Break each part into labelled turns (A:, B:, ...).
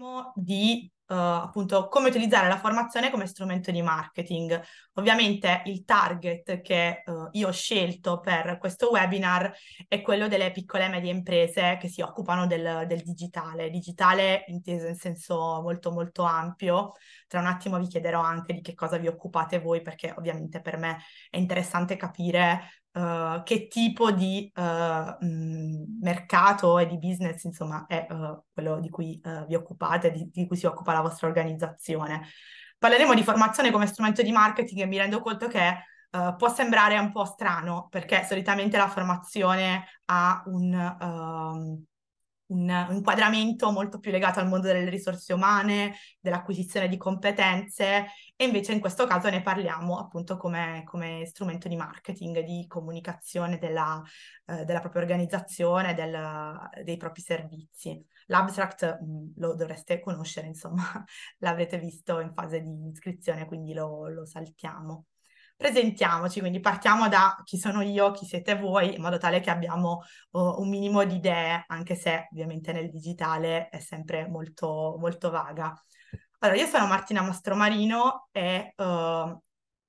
A: parleremo di uh, appunto come utilizzare la formazione come strumento di marketing. Ovviamente il target che uh, io ho scelto per questo webinar è quello delle piccole e medie imprese che si occupano del, del digitale, digitale inteso in senso molto molto ampio. Tra un attimo vi chiederò anche di che cosa vi occupate voi perché ovviamente per me è interessante capire uh, che tipo di uh, mh, mercato e di business, insomma, è uh, quello di cui vi occupate, di, di, cui si occupa la vostra organizzazione. Parleremo di formazione come strumento di marketing e mi rendo conto che può sembrare un po' strano perché solitamente la formazione ha un... Um, un, inquadramento molto più legato al mondo delle risorse umane, dell'acquisizione di competenze e invece in questo caso ne parliamo appunto come, come strumento di marketing, di comunicazione della, eh, della propria organizzazione, del, dei propri servizi. L'abstract mh, mm, lo dovreste conoscere, insomma, l'avrete visto in fase di iscrizione, quindi lo, lo saltiamo. Presentiamoci, quindi partiamo da chi sono io, chi siete voi, in modo tale che abbiamo oh, un minimo di idee, anche se ovviamente nel digitale è sempre molto, molto vaga. Allora, io sono Martina Mastromarino e uh,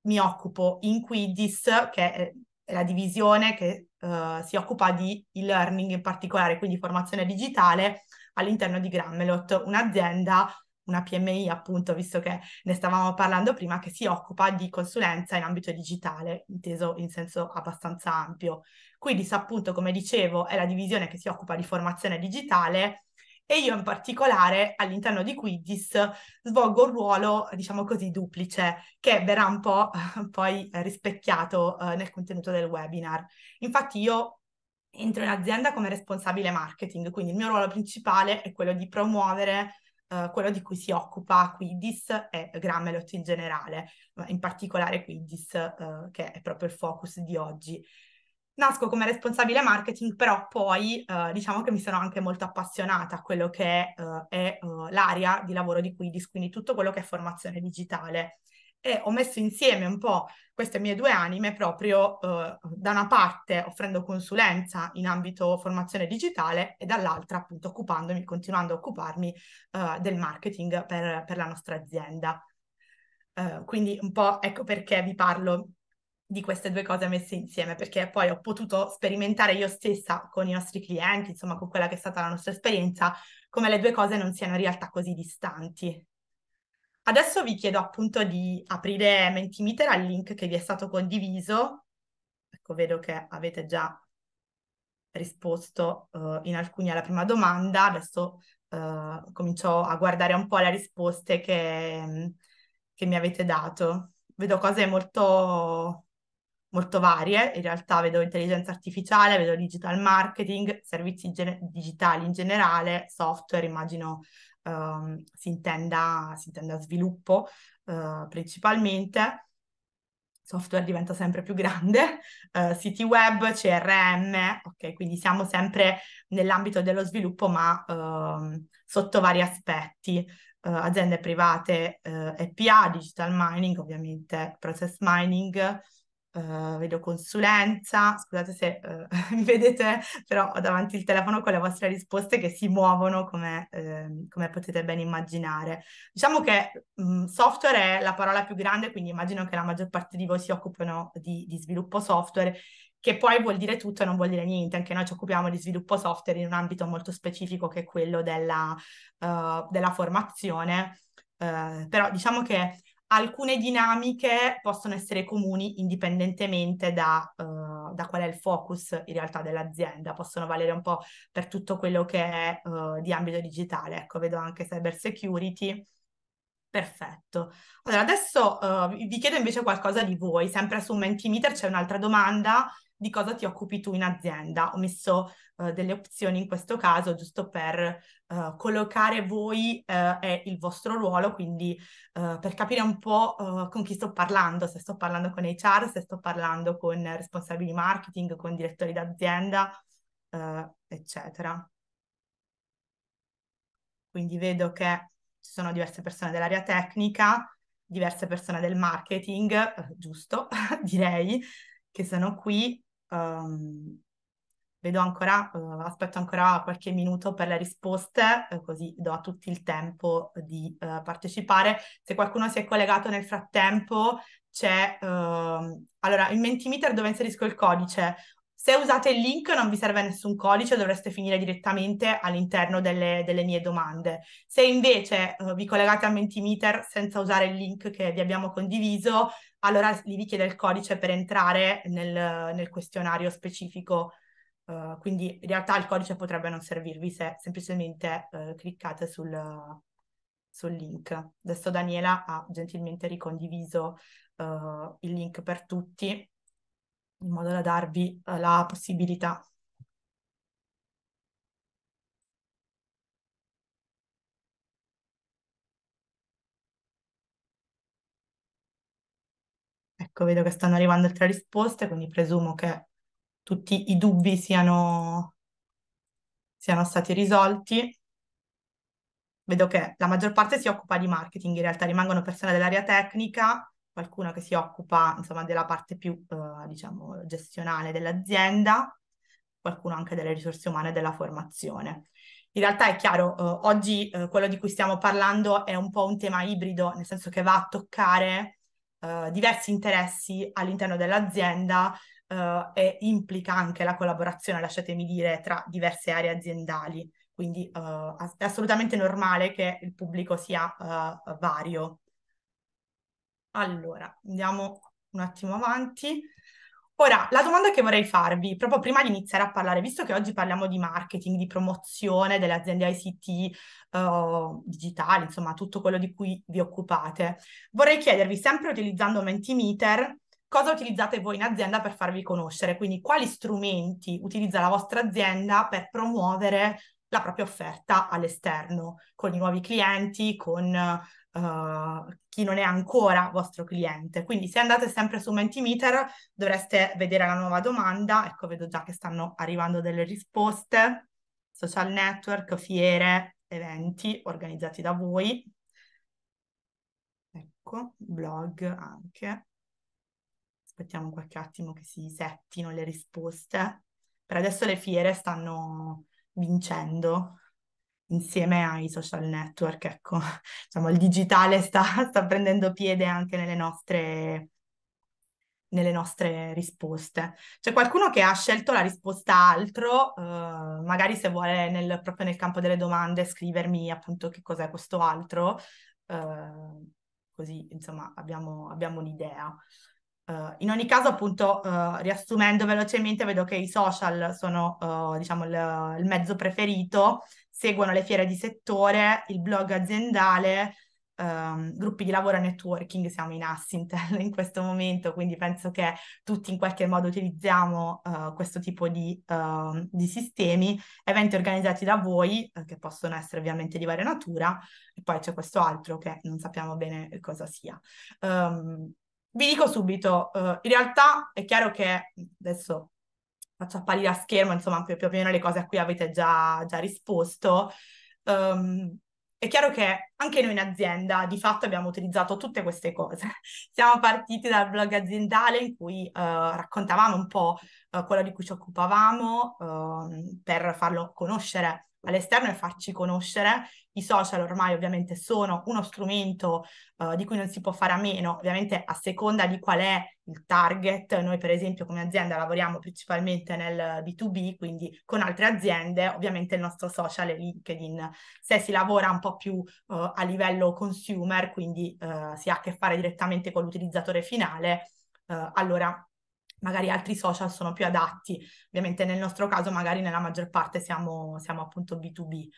A: mi occupo in Quiddis, che è la divisione che uh, si occupa di e-learning in particolare, quindi formazione digitale, all'interno di Grammelot, un'azienda una PMI appunto, visto che ne stavamo parlando prima, che si occupa di consulenza in ambito digitale, inteso in senso abbastanza ampio. Quidis appunto, come dicevo, è la divisione che si occupa di formazione digitale e io in particolare all'interno di Quidis svolgo un ruolo, diciamo così, duplice, che verrà un po' poi rispecchiato eh, nel contenuto del webinar. Infatti io entro in azienda come responsabile marketing, quindi il mio ruolo principale è quello di promuovere eh, quello di cui si occupa Quidis e Grammelot in generale, ma in particolare Quidis eh, che è proprio il focus di oggi. Nasco come responsabile marketing, però poi eh, diciamo che mi sono anche molto appassionata a quello che è eh, eh, l'area di lavoro di Quidis, quindi tutto quello che è formazione digitale e ho messo insieme un po' queste mie due anime proprio eh, da una parte offrendo consulenza in ambito formazione digitale e dall'altra appunto occupandomi, continuando a occuparmi eh, del marketing per, per, la nostra azienda. Eh, quindi un po' ecco perché vi parlo di queste due cose messe insieme, perché poi ho potuto sperimentare io stessa con i nostri clienti, insomma con quella che è stata la nostra esperienza, come le due cose non siano in realtà così distanti. Adesso vi chiedo appunto di aprire Mentimeter al link che vi è stato condiviso. Ecco, vedo che avete già risposto uh, in alcuni alla prima domanda. Adesso uh, comincio a guardare un po' le risposte che, che mi avete dato. Vedo cose molto, molto varie, in realtà vedo intelligenza artificiale, vedo digital marketing, servizi digitali in generale, software, immagino um, si, intenda, si, intenda, sviluppo uh, principalmente, software diventa sempre più grande, uh, siti web, CRM, ok, quindi siamo sempre nell'ambito dello sviluppo ma uh, sotto vari aspetti, uh, aziende private, uh, EPA, digital mining, ovviamente process mining, Uh, vedo consulenza, scusate se uh, mi vedete, però ho davanti il telefono con le vostre risposte che si muovono come, eh, come potete ben immaginare. Diciamo che mh, mm, software è la parola più grande, quindi immagino che la maggior parte di voi si occupino di, di sviluppo software, che poi vuol dire tutto e non vuol dire niente, anche noi ci occupiamo di sviluppo software in un ambito molto specifico che è quello della, uh, della formazione, però diciamo che alcune dinamiche possono essere comuni indipendentemente da, uh, da, qual è il focus in realtà dell'azienda, possono valere un po' per tutto quello che è uh, di ambito digitale. Ecco, vedo anche cyber security. Perfetto. Allora, adesso uh, vi chiedo invece qualcosa di voi, sempre su Mentimeter c'è un'altra domanda di cosa ti occupi tu in azienda. Ho messo eh, delle opzioni in questo caso giusto per eh, collocare voi eh, e il vostro ruolo, quindi eh, per capire un po' eh, con chi sto parlando, se sto parlando con HR, se sto parlando con responsabili marketing, con direttori d'azienda, eccetera. Quindi vedo che ci sono diverse persone dell'area tecnica, diverse persone del marketing, giusto, direi, che sono qui Um, vedo ancora, uh, aspetto ancora qualche minuto per le risposte, eh, così do a tutti il tempo di uh, partecipare. Se qualcuno si è collegato nel frattempo, c'è... Uh, allora, il Mentimeter dove inserisco il codice? Se usate il link non vi serve nessun codice, dovreste finire direttamente all'interno delle, delle mie domande. Se invece uh, vi collegate a Mentimeter senza usare il link che vi abbiamo condiviso, allora vi chiede il codice per entrare nel, nel questionario specifico. Uh, quindi in realtà il codice potrebbe non servirvi se semplicemente uh, cliccate sul, sul, link. Adesso Daniela ha gentilmente ricondiviso uh, il link per tutti in modo da darvi la possibilità Ecco, vedo che stanno arrivando altre risposte, quindi presumo che tutti i dubbi siano, siano stati risolti. Vedo che la maggior parte si occupa di marketing, in realtà rimangono persone dell'area tecnica, qualcuno che si occupa insomma della parte più eh, diciamo gestionale dell'azienda, qualcuno anche delle risorse umane e della formazione. In realtà è chiaro, eh, oggi eh, quello di cui stiamo parlando è un po' un tema ibrido, nel senso che va a toccare eh, diversi interessi all'interno dell'azienda uh, e implica anche la collaborazione, lasciatemi dire, tra diverse aree aziendali. Quindi uh, è assolutamente normale che il pubblico sia vario. Allora, andiamo un attimo avanti. Ora, la domanda che vorrei farvi, proprio prima di iniziare a parlare, visto che oggi parliamo di marketing, di promozione delle aziende ICT uh, eh, digitali, insomma tutto quello di cui vi occupate, vorrei chiedervi, sempre utilizzando Mentimeter, cosa utilizzate voi in azienda per farvi conoscere? Quindi quali strumenti utilizza la vostra azienda per promuovere la propria offerta all'esterno, con i nuovi clienti, con uh, chi non è ancora vostro cliente. Quindi se andate sempre su Mentimeter dovreste vedere la nuova domanda, ecco vedo già che stanno arrivando delle risposte, social network, fiere, eventi organizzati da voi. Ecco, blog anche. Aspettiamo qualche attimo che si settino le risposte. Per adesso le fiere stanno vincendo insieme ai social network, ecco, diciamo il digitale sta, sta prendendo piede anche nelle nostre, nelle nostre risposte. C'è qualcuno che ha scelto la risposta altro, eh, magari se vuole nel, proprio nel campo delle domande scrivermi appunto che cos'è questo altro, eh, così insomma abbiamo, abbiamo un'idea. Uh, in ogni caso, appunto, uh, riassumendo velocemente, vedo che i social sono, uh, diciamo, il, il, mezzo preferito seguono le fiere di settore, il blog aziendale, ehm, gruppi di lavoro e networking, siamo in Assintel in questo momento, quindi penso che tutti in qualche modo utilizziamo eh, questo tipo di, eh, di, sistemi, eventi organizzati da voi, eh, che possono essere ovviamente di varia natura, e poi c'è questo altro che non sappiamo bene cosa sia. Um, vi dico subito, eh, in realtà è chiaro che adesso faccio apparire a schermo, insomma, più, più, o meno le cose a cui avete già, già risposto. Um, è chiaro che anche noi in azienda di fatto abbiamo utilizzato tutte queste cose. Siamo partiti dal blog aziendale in cui uh, raccontavamo un po' uh, quello di cui ci occupavamo uh, per farlo conoscere all'esterno e farci conoscere i social ormai ovviamente sono uno strumento uh, di cui non si può fare a meno, ovviamente a seconda di qual è il target. Noi per esempio come azienda lavoriamo principalmente nel B2B, quindi con altre aziende, ovviamente il nostro social è LinkedIn. Se si lavora un po' più uh, a livello consumer, quindi uh, si ha a che fare direttamente con l'utilizzatore finale, allora magari altri social sono più adatti. Ovviamente nel nostro caso, magari nella maggior parte siamo, siamo appunto B2B.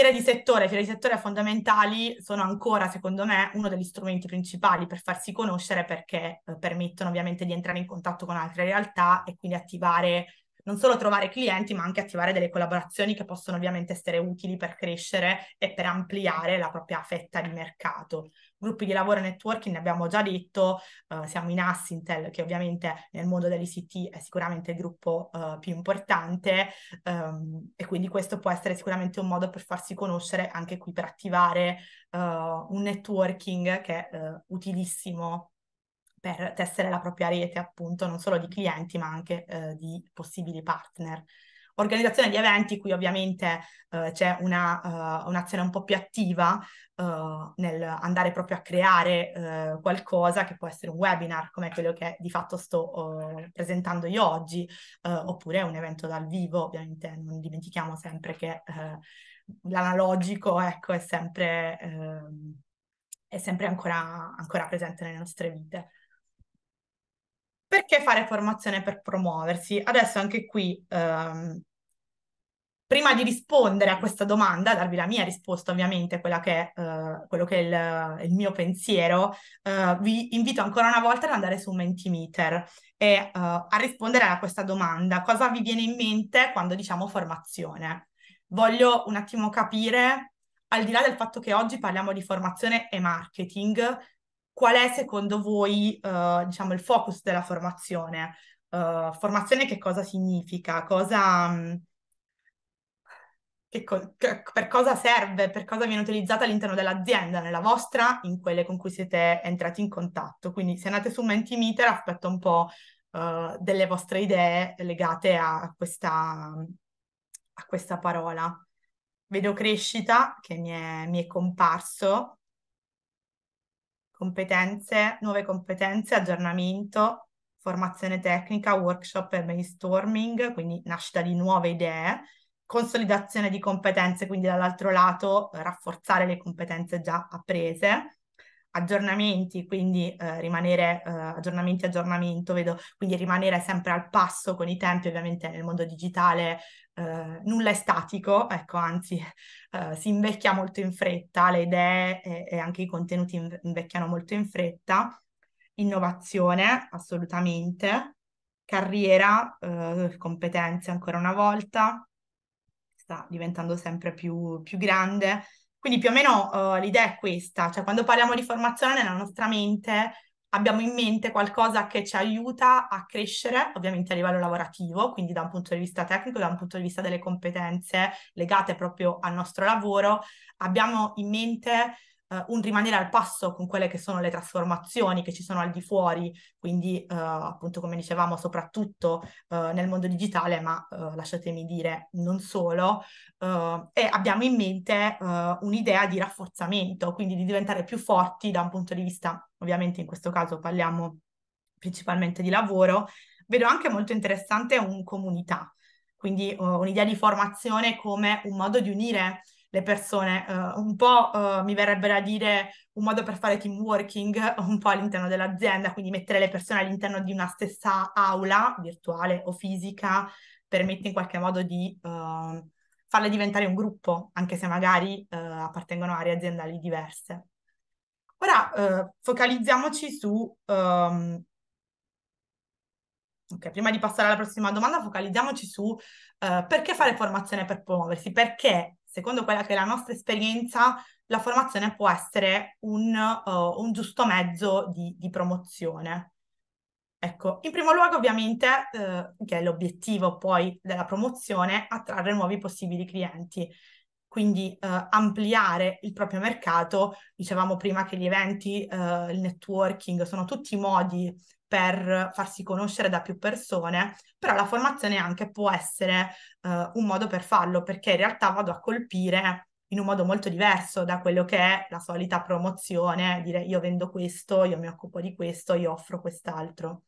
A: Fiere di settore, fiere di settore fondamentali sono ancora, secondo me, uno degli strumenti principali per farsi conoscere perché eh, permettono ovviamente di entrare in contatto con altre realtà e quindi attivare, non solo trovare clienti, ma anche attivare delle collaborazioni che possono ovviamente essere utili per crescere e per ampliare la propria fetta di mercato. Gruppi di lavoro e networking, ne abbiamo già detto, uh, siamo in Assintel, che ovviamente nel mondo dell'ICT è sicuramente il gruppo uh, più importante um, e quindi questo può essere sicuramente un modo per farsi conoscere anche qui, per attivare uh, un networking che è utilissimo per tessere la propria rete appunto non solo di clienti ma anche di possibili partner organizzazione di eventi, qui ovviamente eh, c'è una, uh, un'azione un po' più attiva uh, nel andare proprio a creare uh, qualcosa che può essere un webinar come quello che di fatto sto presentando io oggi, oppure un evento dal vivo, ovviamente non dimentichiamo sempre che l'analogico ecco, è, sempre, è sempre ancora, ancora presente nelle nostre vite. Perché fare formazione per promuoversi? Adesso anche qui ehm, Prima di rispondere a questa domanda, darvi la mia risposta ovviamente, quella che è, eh, quello che è il, eh, il mio pensiero, eh, vi invito ancora una volta ad andare su Mentimeter e eh, a rispondere a questa domanda. Cosa vi viene in mente quando diciamo formazione? Voglio un attimo capire, al di là del fatto che oggi parliamo di formazione e marketing, qual è secondo voi eh, diciamo, il focus della formazione? Uh, formazione che cosa significa, cosa, mh, mm, co- che, per cosa serve, per cosa viene utilizzata all'interno dell'azienda, nella vostra, in quelle con cui siete entrati in contatto. Quindi se andate su Mentimeter aspetto un po' uh, delle vostre idee legate a questa, a questa parola. Vedo crescita che mi è, mi è comparso, competenze, nuove competenze, aggiornamento, formazione tecnica, workshop e brainstorming, quindi nascita di nuove idee, consolidazione di competenze, quindi dall'altro lato eh, rafforzare le competenze già apprese, aggiornamenti, quindi eh, rimanere eh, aggiornamenti aggiornamento, vedo, quindi rimanere sempre al passo con i tempi, ovviamente nel mondo digitale eh, nulla è statico, ecco, anzi eh, si invecchia molto in fretta, le idee e, e anche i contenuti invecchiano molto in fretta, innovazione assolutamente, carriera, eh, competenze ancora una volta, sta diventando sempre più, più grande. Quindi più o meno uh, l'idea è questa, cioè quando parliamo di formazione nella nostra mente abbiamo in mente qualcosa che ci aiuta a crescere, ovviamente a livello lavorativo, quindi da un punto di vista tecnico, da un punto di vista delle competenze legate proprio al nostro lavoro, abbiamo in mente eh, un rimanere al passo con quelle che sono le trasformazioni che ci sono al di fuori, quindi eh, appunto come dicevamo soprattutto eh, nel mondo digitale, ma eh, lasciatemi dire non solo, eh, e abbiamo in mente eh, un'idea di rafforzamento, quindi di diventare più forti da un punto di vista, ovviamente in questo caso parliamo principalmente di lavoro, vedo anche molto interessante un comunità, quindi uh, un'idea di formazione come un modo di unire le persone, uh, un po' uh, mi verrebbe da dire un modo per fare team working eh, un po' all'interno dell'azienda, quindi mettere le persone all'interno di una stessa aula virtuale o fisica permette in qualche modo di uh, farle diventare un gruppo, anche se magari appartengono a aree aziendali diverse. Ora focalizziamoci su um, Ok, prima di passare alla prossima domanda, focalizziamoci su eh, perché fare formazione per promuoversi? Perché secondo quella che è la nostra esperienza, la formazione può essere un, uh, un giusto mezzo di, di, promozione. Ecco, in primo luogo ovviamente, uh, che è l'obiettivo poi della promozione, attrarre nuovi possibili clienti, quindi uh, ampliare il proprio mercato. Dicevamo prima che gli eventi, il networking sono tutti modi per farsi conoscere da più persone, però la formazione anche può essere eh, un modo per farlo, perché in realtà vado a colpire in un modo molto diverso da quello che è la solita promozione, dire io vendo questo, io mi occupo di questo, io offro quest'altro.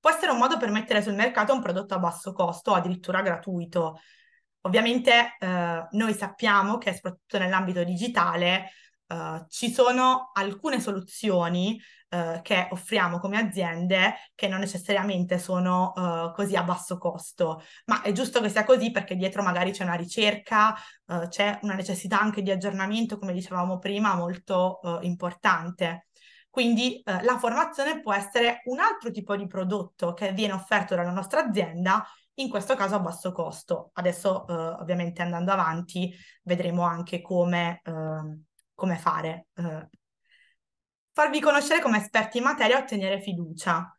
A: Può essere un modo per mettere sul mercato un prodotto a basso costo addirittura gratuito. Ovviamente eh, noi sappiamo che soprattutto nell'ambito digitale eh, ci sono alcune soluzioni eh, che offriamo come aziende che non necessariamente sono eh, così a basso costo, ma è giusto che sia così perché dietro magari c'è una ricerca, eh, c'è una necessità anche di aggiornamento, come dicevamo prima, molto eh, importante. Quindi eh, la formazione può essere un altro tipo di prodotto che viene offerto dalla nostra azienda in questo caso a basso costo. Adesso eh, ovviamente andando avanti vedremo anche come, eh, come fare eh, farvi conoscere come esperti in materia e ottenere fiducia.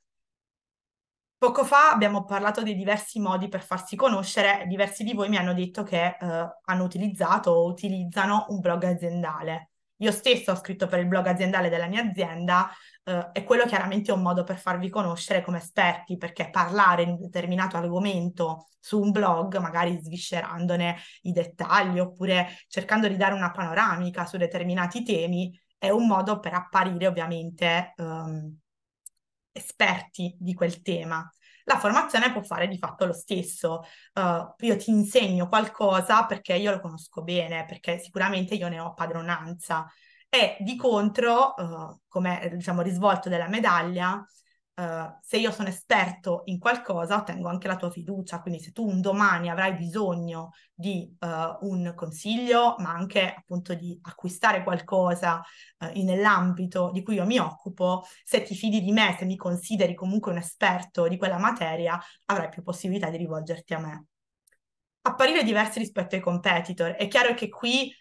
A: Poco fa abbiamo parlato di diversi modi per farsi conoscere, diversi di voi mi hanno detto che eh, hanno utilizzato o utilizzano un blog aziendale. Io stesso ho scritto per il blog aziendale della mia azienda eh, e quello chiaramente è un modo per farvi conoscere come esperti, perché parlare di un determinato argomento su un blog, magari sviscerandone i dettagli oppure cercando di dare una panoramica su determinati temi, è un modo per apparire ovviamente um, esperti di quel tema. La formazione può fare di fatto lo stesso. Uh, io ti insegno qualcosa perché io lo conosco bene, perché sicuramente io ne ho padronanza. E di contro, uh, come diciamo risvolto della medaglia, uh, se io sono esperto in qualcosa ottengo anche la tua fiducia, quindi se tu un domani avrai bisogno di uh, un consiglio, ma anche appunto di acquistare qualcosa uh, nell'ambito di cui io mi occupo, se ti fidi di me, se mi consideri comunque un esperto di quella materia, avrai più possibilità di rivolgerti a me. Apparire diversi rispetto ai competitor. È chiaro che qui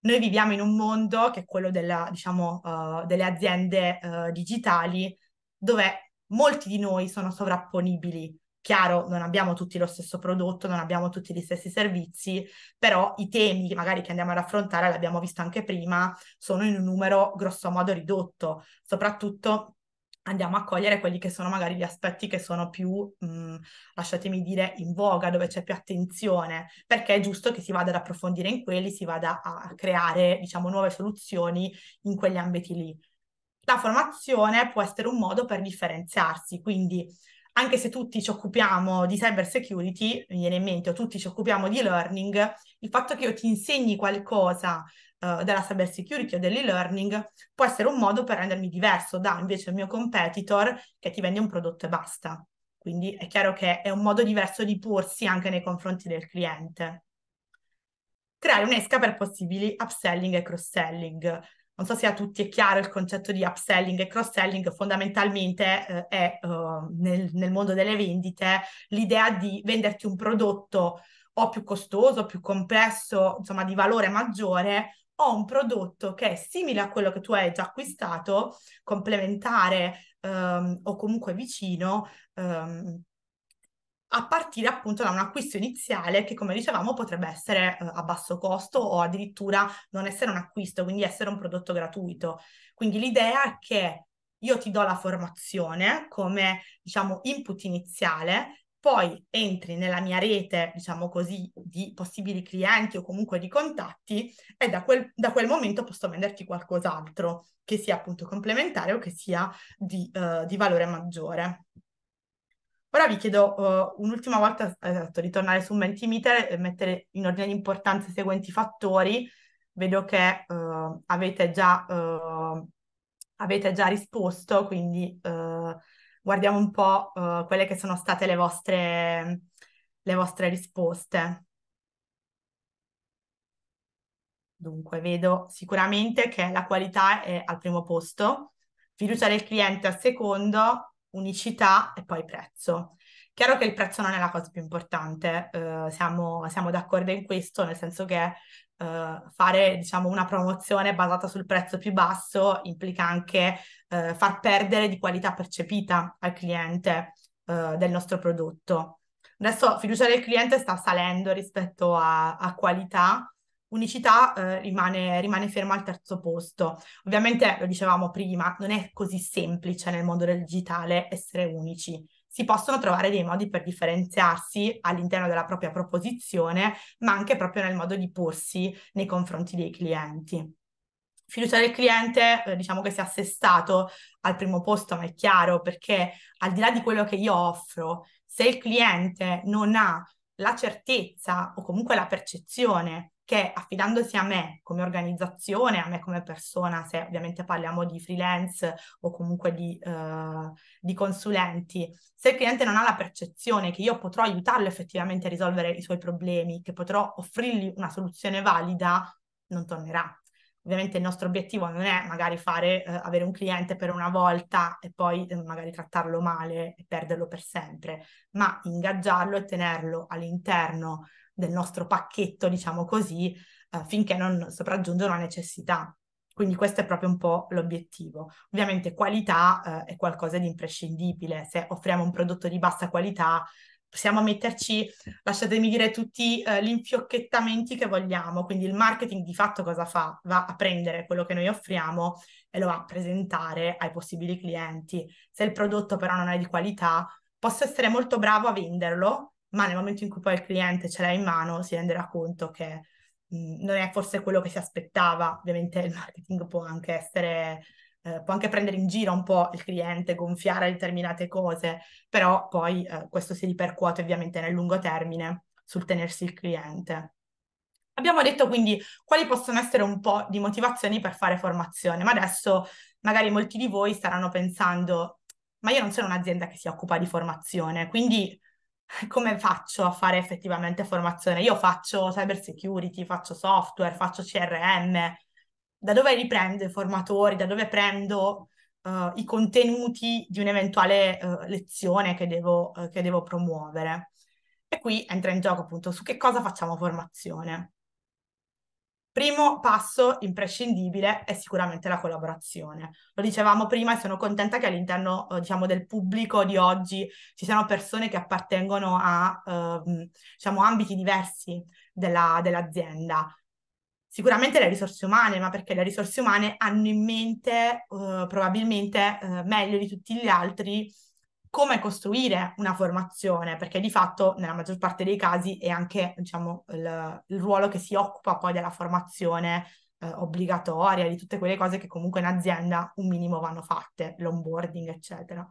A: noi viviamo in un mondo che è quello della, diciamo, uh, delle aziende uh, digitali dove molti di noi sono sovrapponibili. Chiaro, non abbiamo tutti lo stesso prodotto, non abbiamo tutti gli stessi servizi, però i temi magari che andiamo ad affrontare, l'abbiamo visto anche prima, sono in un numero grossomodo ridotto. Soprattutto andiamo a cogliere quelli che sono magari gli aspetti che sono più, mh, mm, lasciatemi dire, in voga, dove c'è più attenzione, perché è giusto che si vada ad approfondire in quelli, si vada a creare, diciamo, nuove soluzioni in quegli ambiti lì la formazione può essere un modo per differenziarsi, quindi anche se tutti ci occupiamo di cyber security, mi viene in mente, o tutti ci occupiamo di learning, il fatto che io ti insegni qualcosa uh, della cyber security o dell'e-learning può essere un modo per rendermi diverso da invece il mio competitor che ti vende un prodotto e basta. Quindi è chiaro che è un modo diverso di porsi anche nei confronti del cliente creare un'esca per possibili upselling e cross-selling non so se a tutti è chiaro il concetto di upselling e cross-selling, fondamentalmente eh, è eh, nel, nel, mondo delle vendite l'idea di venderti un prodotto o più costoso, più complesso, insomma di valore maggiore, o un prodotto che è simile a quello che tu hai già acquistato, complementare ehm, o comunque vicino, ehm, a partire appunto da un acquisto iniziale che come dicevamo potrebbe essere eh, a basso costo o addirittura non essere un acquisto, quindi essere un prodotto gratuito. Quindi l'idea è che io ti do la formazione come diciamo input iniziale, poi entri nella mia rete, diciamo così, di possibili clienti o comunque di contatti e da quel, da quel momento posso venderti qualcos'altro che sia appunto complementare o che sia di, eh, di valore maggiore. Ora vi chiedo uh, un'ultima volta esatto, di tornare su Mentimeter e mettere in ordine di importanza i seguenti fattori. Vedo che uh, avete, già, uh, avete, già, risposto, quindi guardiamo un po' quelle che sono state le vostre, le vostre risposte. Dunque, vedo sicuramente che la qualità è al primo posto, fiducia del cliente al secondo, unicità e poi prezzo. Chiaro che il prezzo non è la cosa più importante, eh, siamo, siamo, d'accordo in questo, nel senso che eh, fare diciamo, una promozione basata sul prezzo più basso implica anche eh, far perdere di qualità percepita al cliente eh, del nostro prodotto. Adesso fiducia del cliente sta salendo rispetto a, a qualità, unicità eh, rimane, rimane, ferma al terzo posto. Ovviamente, lo dicevamo prima, non è così semplice nel mondo del digitale essere unici. Si possono trovare dei modi per differenziarsi all'interno della propria proposizione, ma anche proprio nel modo di porsi nei confronti dei clienti. Fiducia del cliente, eh, diciamo che si è assestato al primo posto, ma è chiaro perché al di là di quello che io offro, se il cliente non ha la certezza o comunque la percezione che affidandosi a me come organizzazione, a me come persona, se ovviamente parliamo di freelance o comunque di, eh, di consulenti, se il cliente non ha la percezione che io potrò aiutarlo effettivamente a risolvere i suoi problemi, che potrò offrirgli una soluzione valida, non tornerà. Ovviamente il nostro obiettivo non è magari fare, eh, avere un cliente per una volta e poi eh, magari trattarlo male e perderlo per sempre, ma ingaggiarlo e tenerlo all'interno del nostro pacchetto, diciamo così, eh, finché non sopraggiunge una necessità. Quindi questo è proprio un po' l'obiettivo. Ovviamente qualità eh, è qualcosa di imprescindibile, se offriamo un prodotto di bassa qualità possiamo metterci, lasciatemi dire, tutti eh, gli infiocchettamenti che vogliamo. Quindi il marketing di fatto cosa fa? Va a prendere quello che noi offriamo e lo va a presentare ai possibili clienti. Se il prodotto però non è di qualità, posso essere molto bravo a venderlo, ma nel momento in cui poi il cliente ce l'ha in mano si renderà conto che non è forse quello che si aspettava. Ovviamente il marketing può anche essere, eh, può anche prendere in giro un po' il cliente, gonfiare determinate cose, però poi eh, questo si ripercuote ovviamente nel lungo termine sul tenersi il cliente. Abbiamo detto quindi quali possono essere un po' di motivazioni per fare formazione, ma adesso magari molti di voi staranno pensando, ma io non sono un'azienda che si occupa di formazione, quindi come faccio a fare effettivamente formazione? Io faccio cyber security, faccio software, faccio CRM. Da dove riprendo i formatori? Da dove prendo uh, i contenuti di un'eventuale uh, lezione che devo, uh, che devo promuovere? E qui entra in gioco appunto su che cosa facciamo formazione primo passo imprescindibile è sicuramente la collaborazione. Lo dicevamo prima e sono contenta che all'interno eh, diciamo, del pubblico di oggi ci siano persone che appartengono a eh, diciamo, ambiti diversi della, dell'azienda. Sicuramente le risorse umane, ma perché le risorse umane hanno in mente eh, probabilmente eh, meglio di tutti gli altri come costruire una formazione, perché di fatto nella maggior parte dei casi è anche diciamo, il, il ruolo che si occupa poi della formazione eh, obbligatoria, di tutte quelle cose che comunque in azienda un minimo vanno fatte, l'onboarding, eccetera.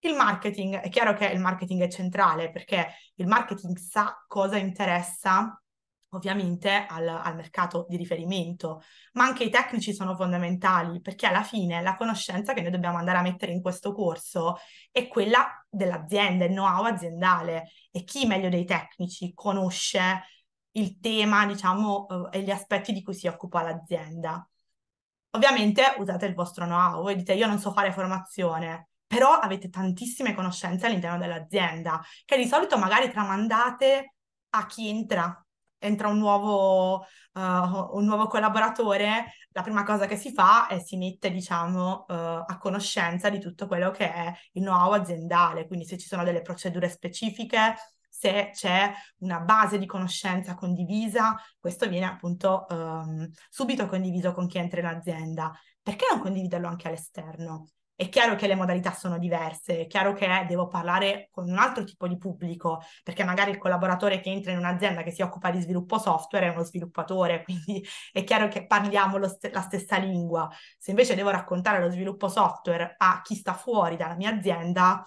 A: Il marketing, è chiaro che il marketing è centrale perché il marketing sa cosa interessa ovviamente al, al, mercato di riferimento, ma anche i tecnici sono fondamentali perché alla fine la conoscenza che noi dobbiamo andare a mettere in questo corso è quella dell'azienda, il know-how aziendale e chi meglio dei tecnici conosce il tema, diciamo, eh, e gli aspetti di cui si occupa l'azienda. Ovviamente usate il vostro know-how e dite io non so fare formazione, però avete tantissime conoscenze all'interno dell'azienda che di solito magari tramandate a chi entra entra un nuovo, uh, un nuovo, collaboratore, la prima cosa che si fa è si mette, diciamo, uh, a conoscenza di tutto quello che è il know-how aziendale, quindi se ci sono delle procedure specifiche, se c'è una base di conoscenza condivisa, questo viene appunto um, subito condiviso con chi entra in azienda. Perché non condividerlo anche all'esterno? È chiaro che le modalità sono diverse, è chiaro che devo parlare con un altro tipo di pubblico, perché magari il collaboratore che entra in un'azienda che si occupa di sviluppo software è uno sviluppatore, quindi è chiaro che parliamo st- la stessa lingua. Se invece devo raccontare lo sviluppo software a chi sta fuori dalla mia azienda,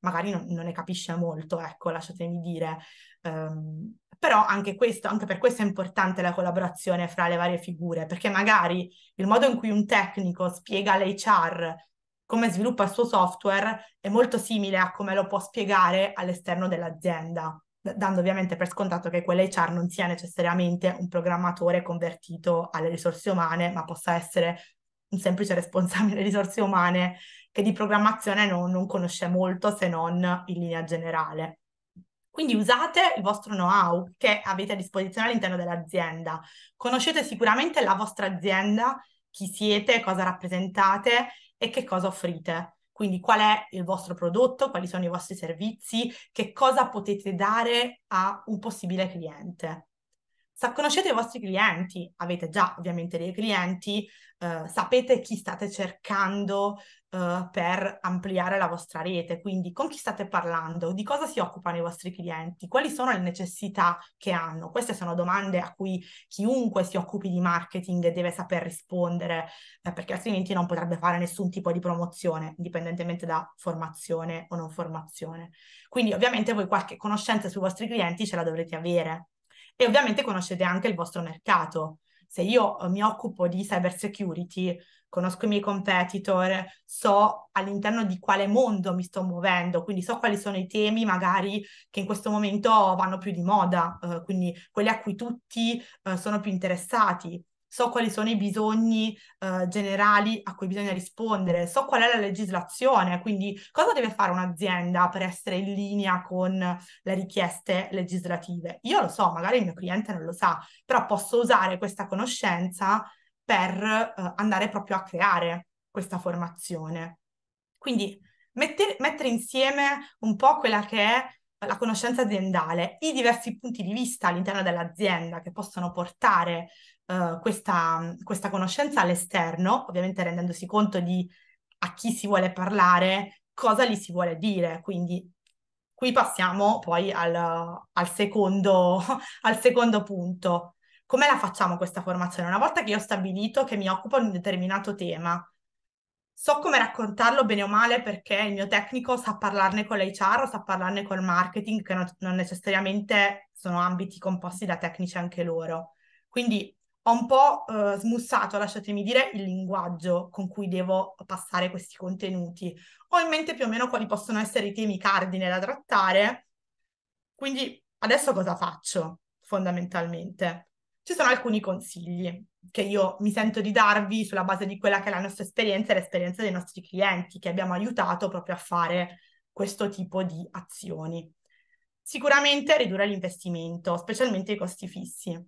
A: magari non, non ne capisce molto, ecco, lasciatemi dire. Um, però anche, questo, anche per questo è importante la collaborazione fra le varie figure, perché magari il modo in cui un tecnico spiega all'HR come sviluppa il suo software è molto simile a come lo può spiegare all'esterno dell'azienda, dando ovviamente per scontato che quell'HR non sia necessariamente un programmatore convertito alle risorse umane, ma possa essere un semplice responsabile delle risorse umane che di programmazione non, non conosce molto se non in linea generale. Quindi usate il vostro know-how che avete a disposizione all'interno dell'azienda. Conoscete sicuramente la vostra azienda, chi siete, cosa rappresentate e che cosa offrite. Quindi qual è il vostro prodotto, quali sono i vostri servizi, che cosa potete dare a un possibile cliente. Sa, conoscete i vostri clienti, avete già ovviamente dei clienti, eh, sapete chi state cercando, eh, per ampliare la vostra rete. Quindi con chi state parlando, di cosa si occupano i vostri clienti, quali sono le necessità che hanno. Queste sono domande a cui chiunque si occupi di marketing deve saper rispondere, eh, perché altrimenti non potrebbe fare nessun tipo di promozione, indipendentemente da formazione o non formazione. Quindi ovviamente voi qualche conoscenza sui vostri clienti ce la dovrete avere. E ovviamente conoscete anche il vostro mercato se io eh, mi occupo di cyber security, conosco i miei competitor, so all'interno di quale mondo mi sto muovendo, quindi so quali sono i temi magari che in questo momento vanno più di moda, eh, quindi quelli a cui tutti eh, sono più interessati. So quali sono i bisogni eh, generali a cui bisogna rispondere, so qual è la legislazione, quindi cosa deve fare un'azienda per essere in linea con le richieste legislative. Io lo so, magari il mio cliente non lo sa, però posso usare questa conoscenza per eh, andare proprio a creare questa formazione. Quindi metter, mettere insieme un po' quella che è la conoscenza aziendale, i diversi punti di vista all'interno dell'azienda che possono portare eh, questa, questa conoscenza all'esterno, ovviamente rendendosi conto di a chi si vuole parlare, cosa gli si vuole dire. Quindi qui passiamo poi al, al, secondo, al secondo punto come la facciamo questa formazione? Una volta che io ho stabilito che mi occupo di un determinato tema, so come raccontarlo bene o male perché il mio tecnico sa parlarne con l'HR sa parlarne col marketing, che non, non necessariamente sono ambiti composti da tecnici anche loro. Quindi ho un po' eh, smussato, lasciatemi dire, il linguaggio con cui devo passare questi contenuti. Ho in mente più o meno quali possono essere i temi cardine da trattare. Quindi adesso cosa faccio fondamentalmente? ci sono alcuni consigli che io mi sento di darvi sulla base di quella che è la nostra esperienza e l'esperienza dei nostri clienti che abbiamo aiutato proprio a fare questo tipo di azioni. Sicuramente ridurre l'investimento, specialmente i costi fissi.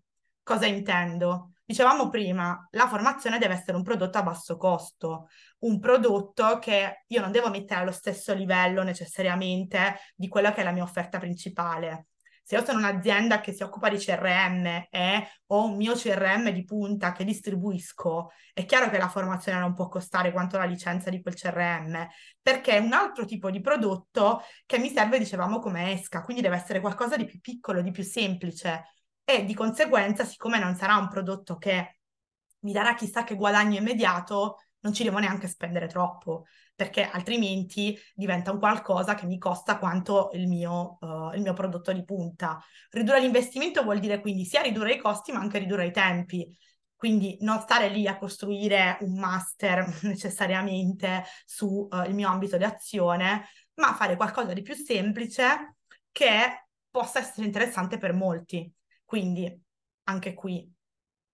A: Cosa intendo? Dicevamo prima, la formazione deve essere un prodotto a basso costo, un prodotto che io non devo mettere allo stesso livello necessariamente di quella che è la mia offerta principale se io sono un'azienda che si occupa di CRM e eh, ho un mio CRM di punta che distribuisco, è chiaro che la formazione non può costare quanto la licenza di quel CRM, perché è un altro tipo di prodotto che mi serve, dicevamo, come esca, quindi deve essere qualcosa di più piccolo, di più semplice e di conseguenza, siccome non sarà un prodotto che mi darà chissà che guadagno immediato, non ci devo neanche spendere troppo, perché altrimenti diventa un qualcosa che mi costa quanto il mio, uh, il mio prodotto di punta. Ridurre l'investimento vuol dire quindi sia ridurre i costi, ma anche ridurre i tempi. Quindi non stare lì a costruire un master necessariamente sul eh, uh, mio ambito di azione, ma fare qualcosa di più semplice che possa essere interessante per molti. Quindi anche qui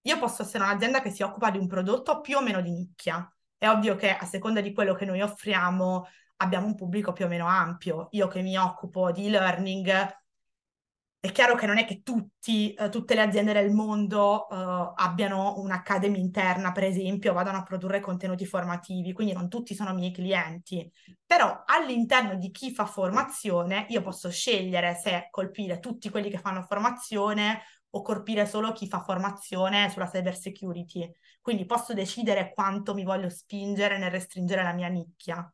A: io posso essere un'azienda che si occupa di un prodotto più o meno di nicchia. È ovvio che a seconda di quello che noi offriamo abbiamo un pubblico più o meno ampio. Io che mi occupo di e learning, è chiaro che non è che tutti, eh, tutte le aziende del mondo eh, abbiano un'accademia interna, per esempio, vadano a produrre contenuti formativi, quindi non tutti sono miei clienti. Però all'interno di chi fa formazione io posso scegliere se colpire tutti quelli che fanno formazione o colpire solo chi fa formazione sulla cyber security. Quindi posso decidere quanto mi voglio spingere nel restringere la mia nicchia.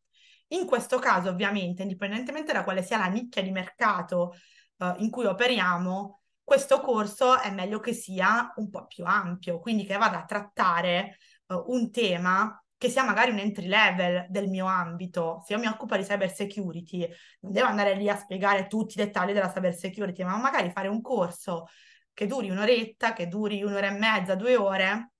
A: In questo caso, ovviamente, indipendentemente da quale sia la nicchia di mercato eh, in cui operiamo, questo corso è meglio che sia un po' più ampio, quindi che vada a trattare eh, un tema che sia magari un entry level del mio ambito. Se io mi occupo di cyber security, non devo andare lì a spiegare tutti i dettagli della cyber security, ma magari fare un corso che duri un'oretta, che duri un'ora e mezza, due ore,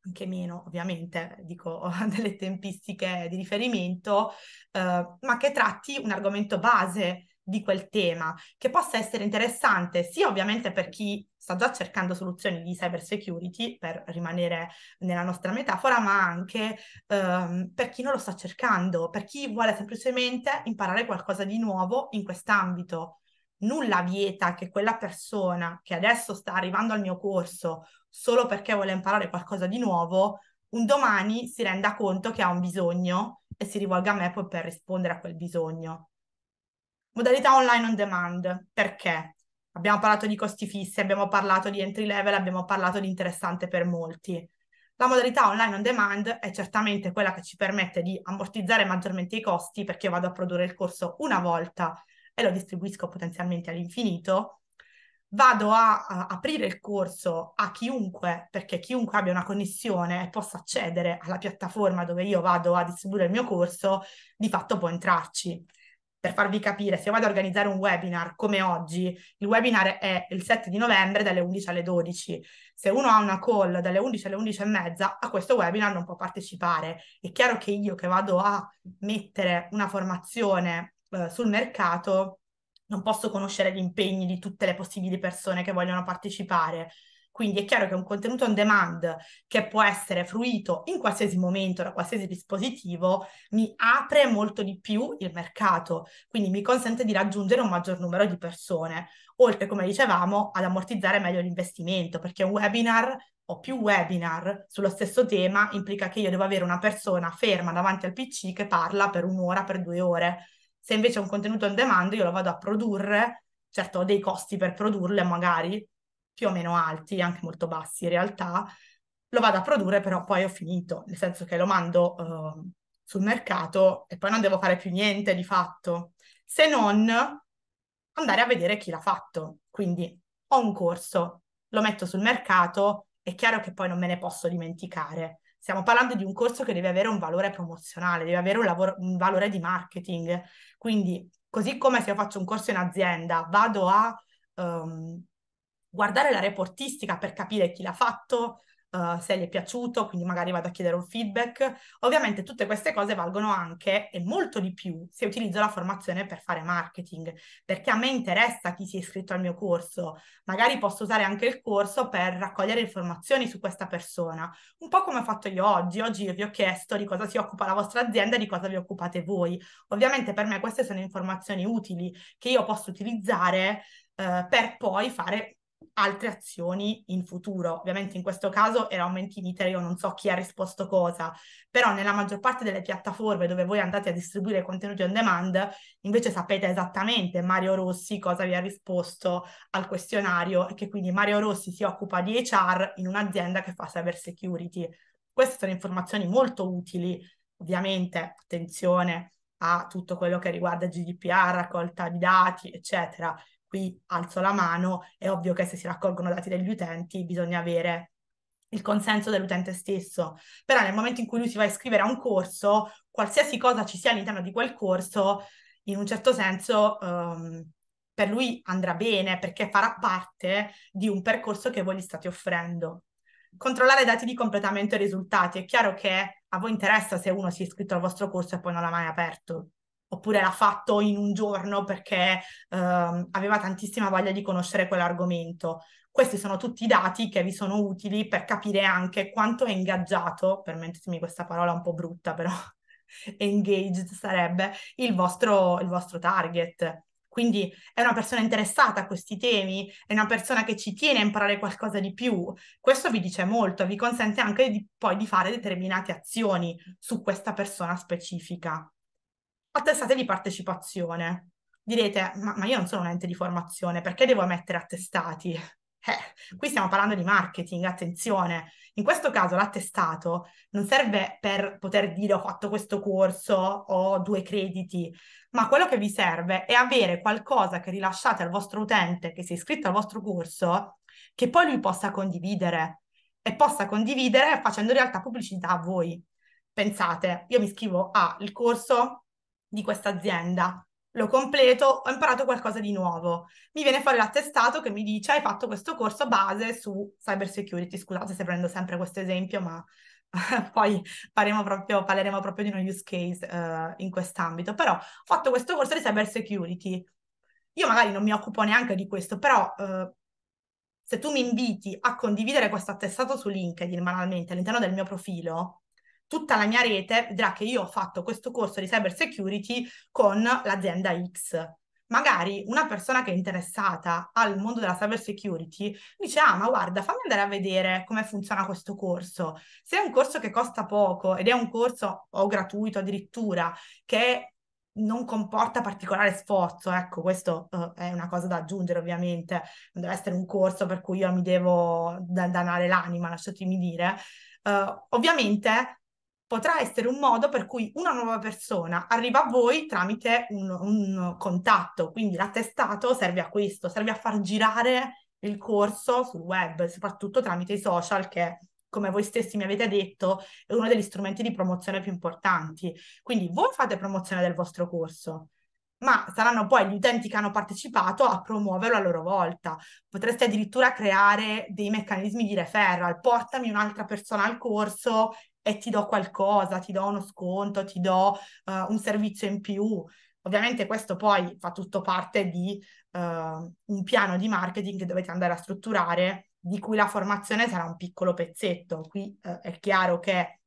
A: anche meno ovviamente, dico delle tempistiche di riferimento, eh, ma che tratti un argomento base di quel tema, che possa essere interessante sia ovviamente per chi sta già cercando soluzioni di cyber security, per rimanere nella nostra metafora, ma anche ehm, per chi non lo sta cercando, per chi vuole semplicemente imparare qualcosa di nuovo in quest'ambito nulla vieta che quella persona che adesso sta arrivando al mio corso solo perché vuole imparare qualcosa di nuovo, un domani si renda conto che ha un bisogno e si rivolga a me poi per rispondere a quel bisogno. Modalità online on demand, perché? Abbiamo parlato di costi fissi, abbiamo parlato di entry level, abbiamo parlato di interessante per molti. La modalità online on demand è certamente quella che ci permette di ammortizzare maggiormente i costi perché vado a produrre il corso una volta e lo distribuisco potenzialmente all'infinito. Vado a, a aprire il corso a chiunque, perché chiunque abbia una connessione e possa accedere alla piattaforma dove io vado a distribuire il mio corso, di fatto può entrarci per farvi capire, se io vado a organizzare un webinar come oggi, il webinar è il 7 di novembre dalle 11 alle 12. Se uno ha una call dalle 11 alle 11 e mezza, a questo webinar non può partecipare. È chiaro che io che vado a mettere una formazione eh, sul mercato, non posso conoscere gli impegni di tutte le possibili persone che vogliono partecipare. Quindi è chiaro che un contenuto on demand che può essere fruito in qualsiasi momento da qualsiasi dispositivo mi apre molto di più il mercato, quindi mi consente di raggiungere un maggior numero di persone, oltre come dicevamo ad ammortizzare meglio l'investimento, perché un webinar o più webinar sullo stesso tema implica che io devo avere una persona ferma davanti al PC che parla per un'ora, per due ore. Se invece è un contenuto on demand, io lo vado a produrre, certo ho dei costi per produrle magari, più o meno alti, anche molto bassi in realtà, lo vado a produrre però poi ho finito, nel senso che lo mando uh, sul mercato e poi non devo fare più niente di fatto, se non andare a vedere chi l'ha fatto. Quindi ho un corso, lo metto sul mercato, è chiaro che poi non me ne posso dimenticare. Stiamo parlando di un corso che deve avere un valore promozionale, deve avere un, lavoro, un valore di marketing. Quindi, così come se io faccio un corso in azienda, vado a um, guardare la reportistica per capire chi l'ha fatto, uh, se gli è piaciuto, quindi magari vado a chiedere un feedback. Ovviamente tutte queste cose valgono anche e molto di più se utilizzo la formazione per fare marketing, perché a me interessa chi si è iscritto al mio corso, magari posso usare anche il corso per raccogliere informazioni su questa persona, un po' come ho fatto io oggi, oggi io vi ho chiesto di cosa si occupa la vostra azienda e di cosa vi occupate voi. Ovviamente per me queste sono informazioni utili che io posso utilizzare eh, per poi fare altre azioni in futuro. Ovviamente in questo caso era un mentimeter, io non so chi ha risposto cosa, però nella maggior parte delle piattaforme dove voi andate a distribuire contenuti on demand, invece sapete esattamente Mario Rossi cosa vi ha risposto al questionario e che quindi Mario Rossi si occupa di HR in un'azienda che fa cyber security. Queste sono informazioni molto utili, ovviamente, attenzione a tutto quello che riguarda GDPR, raccolta di dati, eccetera qui alzo la mano, è ovvio che se si raccolgono dati degli utenti bisogna avere il consenso dell'utente stesso. Però nel momento in cui lui si va a iscrivere a un corso, qualsiasi cosa ci sia all'interno di quel corso, in un certo senso um, per lui andrà bene perché farà parte di un percorso che voi gli state offrendo. Controllare dati di completamento e risultati. È chiaro che a voi interessa se uno si è iscritto al vostro corso e poi non l'ha mai aperto oppure l'ha fatto in un giorno perché ehm, aveva tantissima voglia di conoscere quell'argomento. Questi sono tutti i dati che vi sono utili per capire anche quanto è ingaggiato, permettetemi questa parola un po' brutta però, engaged sarebbe, il vostro, il vostro target. Quindi è una persona interessata a questi temi, è una persona che ci tiene a imparare qualcosa di più. Questo vi dice molto, vi consente anche di, poi di fare determinate azioni su questa persona specifica attestate di partecipazione. Direte, ma, ma, io non sono un ente di formazione, perché devo emettere attestati? Eh, qui stiamo parlando di marketing, attenzione. In questo caso l'attestato non serve per poter dire ho fatto questo corso, ho due crediti, ma quello che vi serve è avere qualcosa che rilasciate al vostro utente che si è iscritto al vostro corso, che poi lui possa condividere e possa condividere facendo in realtà pubblicità a voi. Pensate, io mi iscrivo al corso di questa azienda. Lo completo, ho imparato qualcosa di nuovo. Mi viene fuori l'attestato che mi dice hai fatto questo corso base su cyber security. Scusate se prendo sempre questo esempio, ma poi proprio, parleremo proprio di uno use case uh, in quest'ambito. Però ho fatto questo corso di cyber security. Io magari non mi occupo neanche di questo, però uh, se tu mi inviti a condividere questo attestato su LinkedIn manualmente all'interno del mio profilo, tutta la mia rete vedrà che io ho fatto questo corso di cyber security con l'azienda X. Magari una persona che è interessata al mondo della cyber security dice: Ah, ma guarda, fammi andare a vedere come funziona questo corso. Se è un corso che costa poco ed è un corso o gratuito addirittura, che non comporta particolare sforzo, ecco, questo uh, è una cosa da aggiungere ovviamente, non deve essere un corso per cui io mi devo dannare l'anima, lasciatemi dire. Uh, ovviamente potrà essere un modo per cui una nuova persona arriva a voi tramite un, un contatto. Quindi l'attestato serve a questo, serve a far girare il corso sul web, soprattutto tramite i social che come voi stessi mi avete detto, è uno degli strumenti di promozione più importanti. Quindi voi fate promozione del vostro corso, ma saranno poi gli utenti che hanno partecipato a promuoverlo a loro volta. Potreste addirittura creare dei meccanismi di referral, portami un'altra persona al corso e ti do qualcosa, ti do uno sconto, ti do uh, un servizio in più. Ovviamente questo poi fa tutto parte di uh, un piano di marketing che dovete andare a strutturare, di cui la formazione sarà un piccolo pezzetto. Qui uh, è chiaro che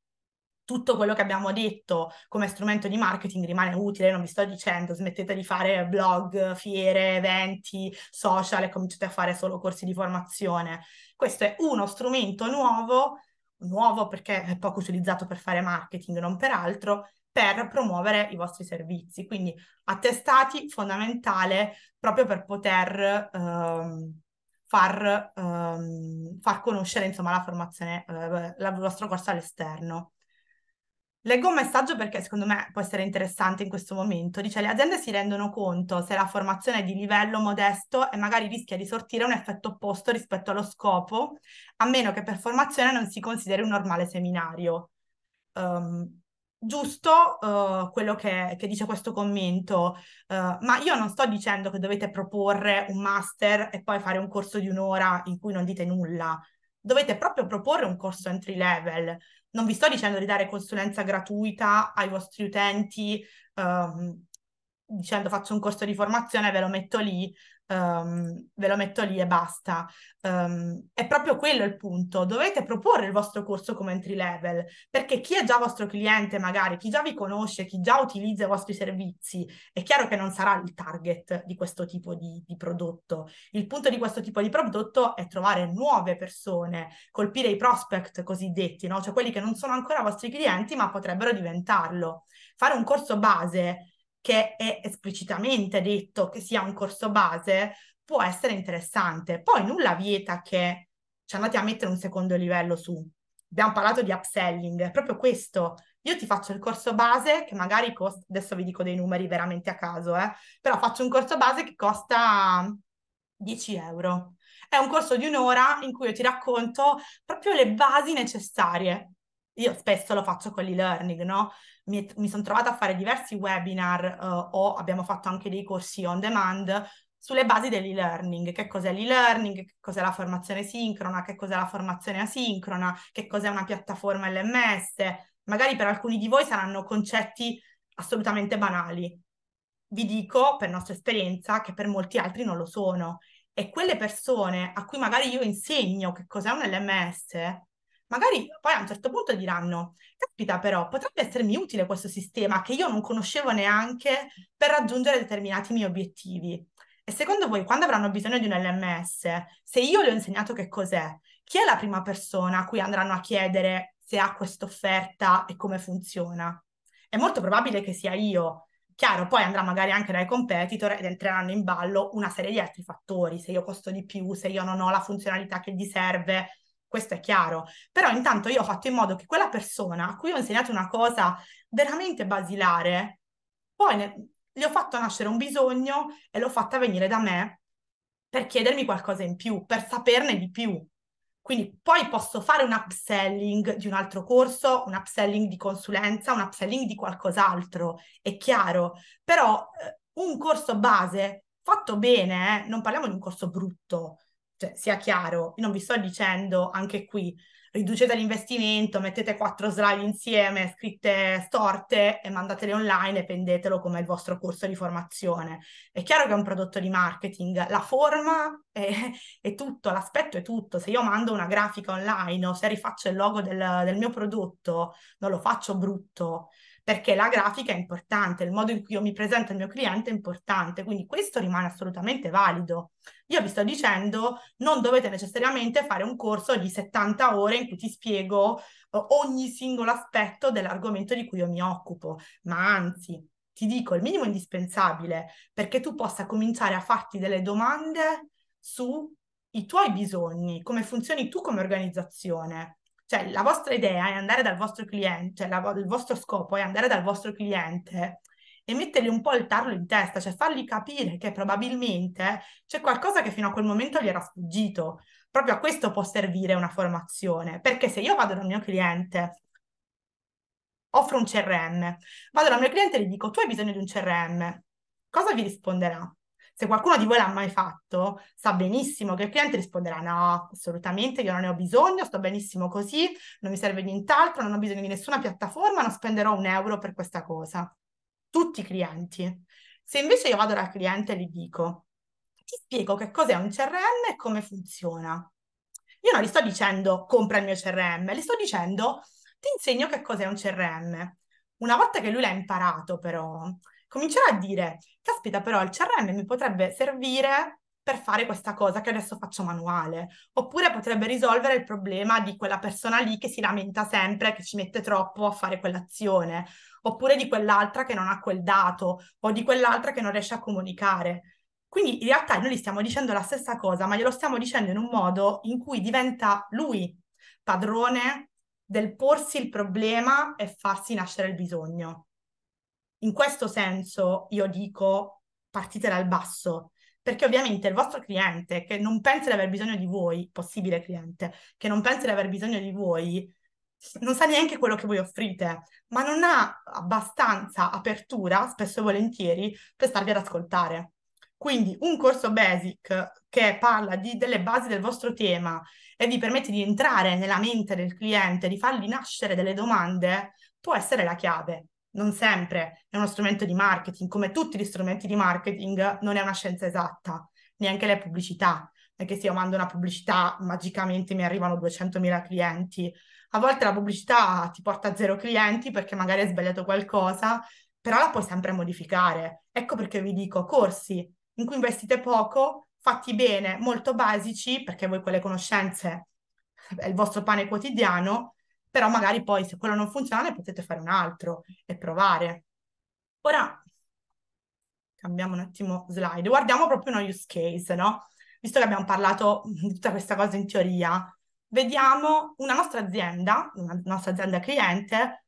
A: tutto quello che abbiamo detto come strumento di marketing rimane utile, non vi sto dicendo smettete di fare blog, fiere, eventi, social e cominciate a fare solo corsi di formazione. Questo è uno strumento nuovo nuovo perché è poco utilizzato per fare marketing, non per altro, per promuovere i vostri servizi. Quindi attestati fondamentale proprio per poter ehm, far, ehm, far, conoscere insomma, la formazione, eh, la, il vostro corso all'esterno. Leggo un messaggio perché secondo me può essere interessante in questo momento. Dice le aziende si rendono conto se la formazione è di livello modesto e magari rischia di sortire un effetto opposto rispetto allo scopo, a meno che per formazione non si consideri un normale seminario. Um, giusto uh, quello che, che, dice questo commento, uh, ma io non sto dicendo che dovete proporre un master e poi fare un corso di un'ora in cui non dite nulla. Dovete proprio proporre un corso entry level, non vi sto dicendo di dare consulenza gratuita ai vostri utenti, ehm, dicendo faccio un corso di formazione, ve lo metto lì, um, ve lo metto lì e basta. Um, è proprio quello il punto. Dovete proporre il vostro corso come entry level, perché chi è già vostro cliente, magari, chi già vi conosce, chi già utilizza i vostri servizi, è chiaro che non sarà il target di questo tipo di, di prodotto. Il punto di questo tipo di prodotto è trovare nuove persone, colpire i prospect cosiddetti, no? cioè quelli che non sono ancora vostri clienti ma potrebbero diventarlo. Fare un corso base che è esplicitamente detto che sia un corso base, può essere interessante. Poi nulla vieta che ci andate a mettere un secondo livello su. Abbiamo parlato di upselling, è proprio questo. Io ti faccio il corso base che magari costa, adesso vi dico dei numeri veramente a caso, eh, però faccio un corso base che costa 10 euro. È un corso di un'ora in cui io ti racconto proprio le basi necessarie io spesso lo faccio con l'e-learning, no? Mi, mi sono trovata a fare diversi webinar uh, o abbiamo fatto anche dei corsi on demand sulle basi dell'e-learning, che cos'è l'e-learning, che cos'è la formazione sincrona, che cos'è la formazione asincrona, che cos'è una piattaforma LMS. Magari per alcuni di voi saranno concetti assolutamente banali. Vi dico, per nostra esperienza, che per molti altri non lo sono. E quelle persone a cui magari io insegno che cos'è un LMS, magari poi a un certo punto diranno, capita però, potrebbe essermi utile questo sistema che io non conoscevo neanche per raggiungere determinati miei obiettivi. E secondo voi, quando avranno bisogno di un LMS, se io le ho insegnato che cos'è, chi è la prima persona a cui andranno a chiedere se ha quest'offerta e come funziona? È molto probabile che sia io. Chiaro, poi andrà magari anche dai competitor ed entreranno in ballo una serie di altri fattori, se io costo di più, se io non ho la funzionalità che gli serve, questo è chiaro, però intanto io ho fatto in modo che quella persona a cui ho insegnato una cosa veramente basilare, poi ne, le ho fatto nascere un bisogno e l'ho fatta venire da me per chiedermi qualcosa in più, per saperne di più. Quindi poi posso fare un upselling di un altro corso, un upselling di consulenza, un upselling di qualcos'altro, è chiaro, però eh, un corso base fatto bene, eh, non parliamo di un corso brutto, cioè, sia chiaro, io non vi sto dicendo anche qui riducete l'investimento, mettete quattro slide insieme, scritte storte e mandatele online e pendetelo come il vostro corso di formazione. È chiaro che è un prodotto di marketing, la forma è, è tutto, l'aspetto è tutto. Se io mando una grafica online o se rifaccio il logo del, del mio prodotto, non lo faccio brutto, perché la grafica è importante, il modo in cui io mi presento al mio cliente è importante, quindi questo rimane assolutamente valido. Io vi sto dicendo, non dovete necessariamente fare un corso di 70 ore in cui ti spiego eh, ogni singolo aspetto dell'argomento di cui io mi occupo, ma anzi, ti dico il minimo indispensabile perché tu possa cominciare a farti delle domande sui tuoi bisogni, come funzioni tu come organizzazione. Cioè, la vostra idea è andare dal vostro cliente, cioè la, il vostro scopo è andare dal vostro cliente e mettergli un po' il tarlo in testa, cioè fargli capire che probabilmente c'è qualcosa che fino a quel momento gli era sfuggito. Proprio a questo può servire una formazione, perché se io vado dal mio cliente, offro un CRM, vado dal mio cliente e gli dico tu hai bisogno di un CRM, cosa vi risponderà? Se qualcuno di voi l'ha mai fatto, sa benissimo che il cliente risponderà no, assolutamente, io non ne ho bisogno, sto benissimo così, non mi serve nient'altro, non ho bisogno di nessuna piattaforma, non spenderò un euro per questa cosa tutti i clienti. Se invece io vado dal cliente e gli dico, ti spiego che cos'è un CRM e come funziona. Io non gli sto dicendo compra il mio CRM, gli sto dicendo ti insegno che cos'è un CRM. Una volta che lui l'ha imparato però, comincerà a dire, caspita però il CRM mi potrebbe servire per fare questa cosa che adesso faccio manuale. Oppure potrebbe risolvere il problema di quella persona lì che si lamenta sempre, che ci mette troppo a fare quell'azione, oppure di quell'altra che non ha quel dato, o di quell'altra che non riesce a comunicare. Quindi in realtà noi gli stiamo dicendo la stessa cosa, ma glielo stiamo dicendo in un modo in cui diventa lui padrone del porsi il problema e farsi nascere il bisogno. In questo senso io dico partite dal basso, perché ovviamente il vostro cliente che non pensa di aver bisogno di voi, possibile cliente, che non pensa di aver bisogno di voi, non sa neanche quello che voi offrite, ma non ha abbastanza apertura, spesso e volentieri, per starvi ad ascoltare. Quindi un corso basic che parla di, delle basi del vostro tema e vi permette di entrare nella mente del cliente, di fargli nascere delle domande, può essere la chiave non sempre, è uno strumento di marketing, come tutti gli strumenti di marketing non è una scienza esatta, neanche le pubblicità, perché se io mando una pubblicità magicamente mi arrivano 200.000 clienti, a volte la pubblicità ti porta a zero clienti perché magari hai sbagliato qualcosa, però la puoi sempre modificare. Ecco perché vi dico corsi in cui investite poco, fatti bene, molto basici, perché voi quelle conoscenze è il vostro pane quotidiano, però magari poi se quello non funziona ne potete fare un altro e provare. Ora cambiamo un attimo slide, guardiamo proprio uno use case, no? Visto che abbiamo parlato di tutta questa cosa in teoria, vediamo una nostra azienda, una nostra azienda cliente,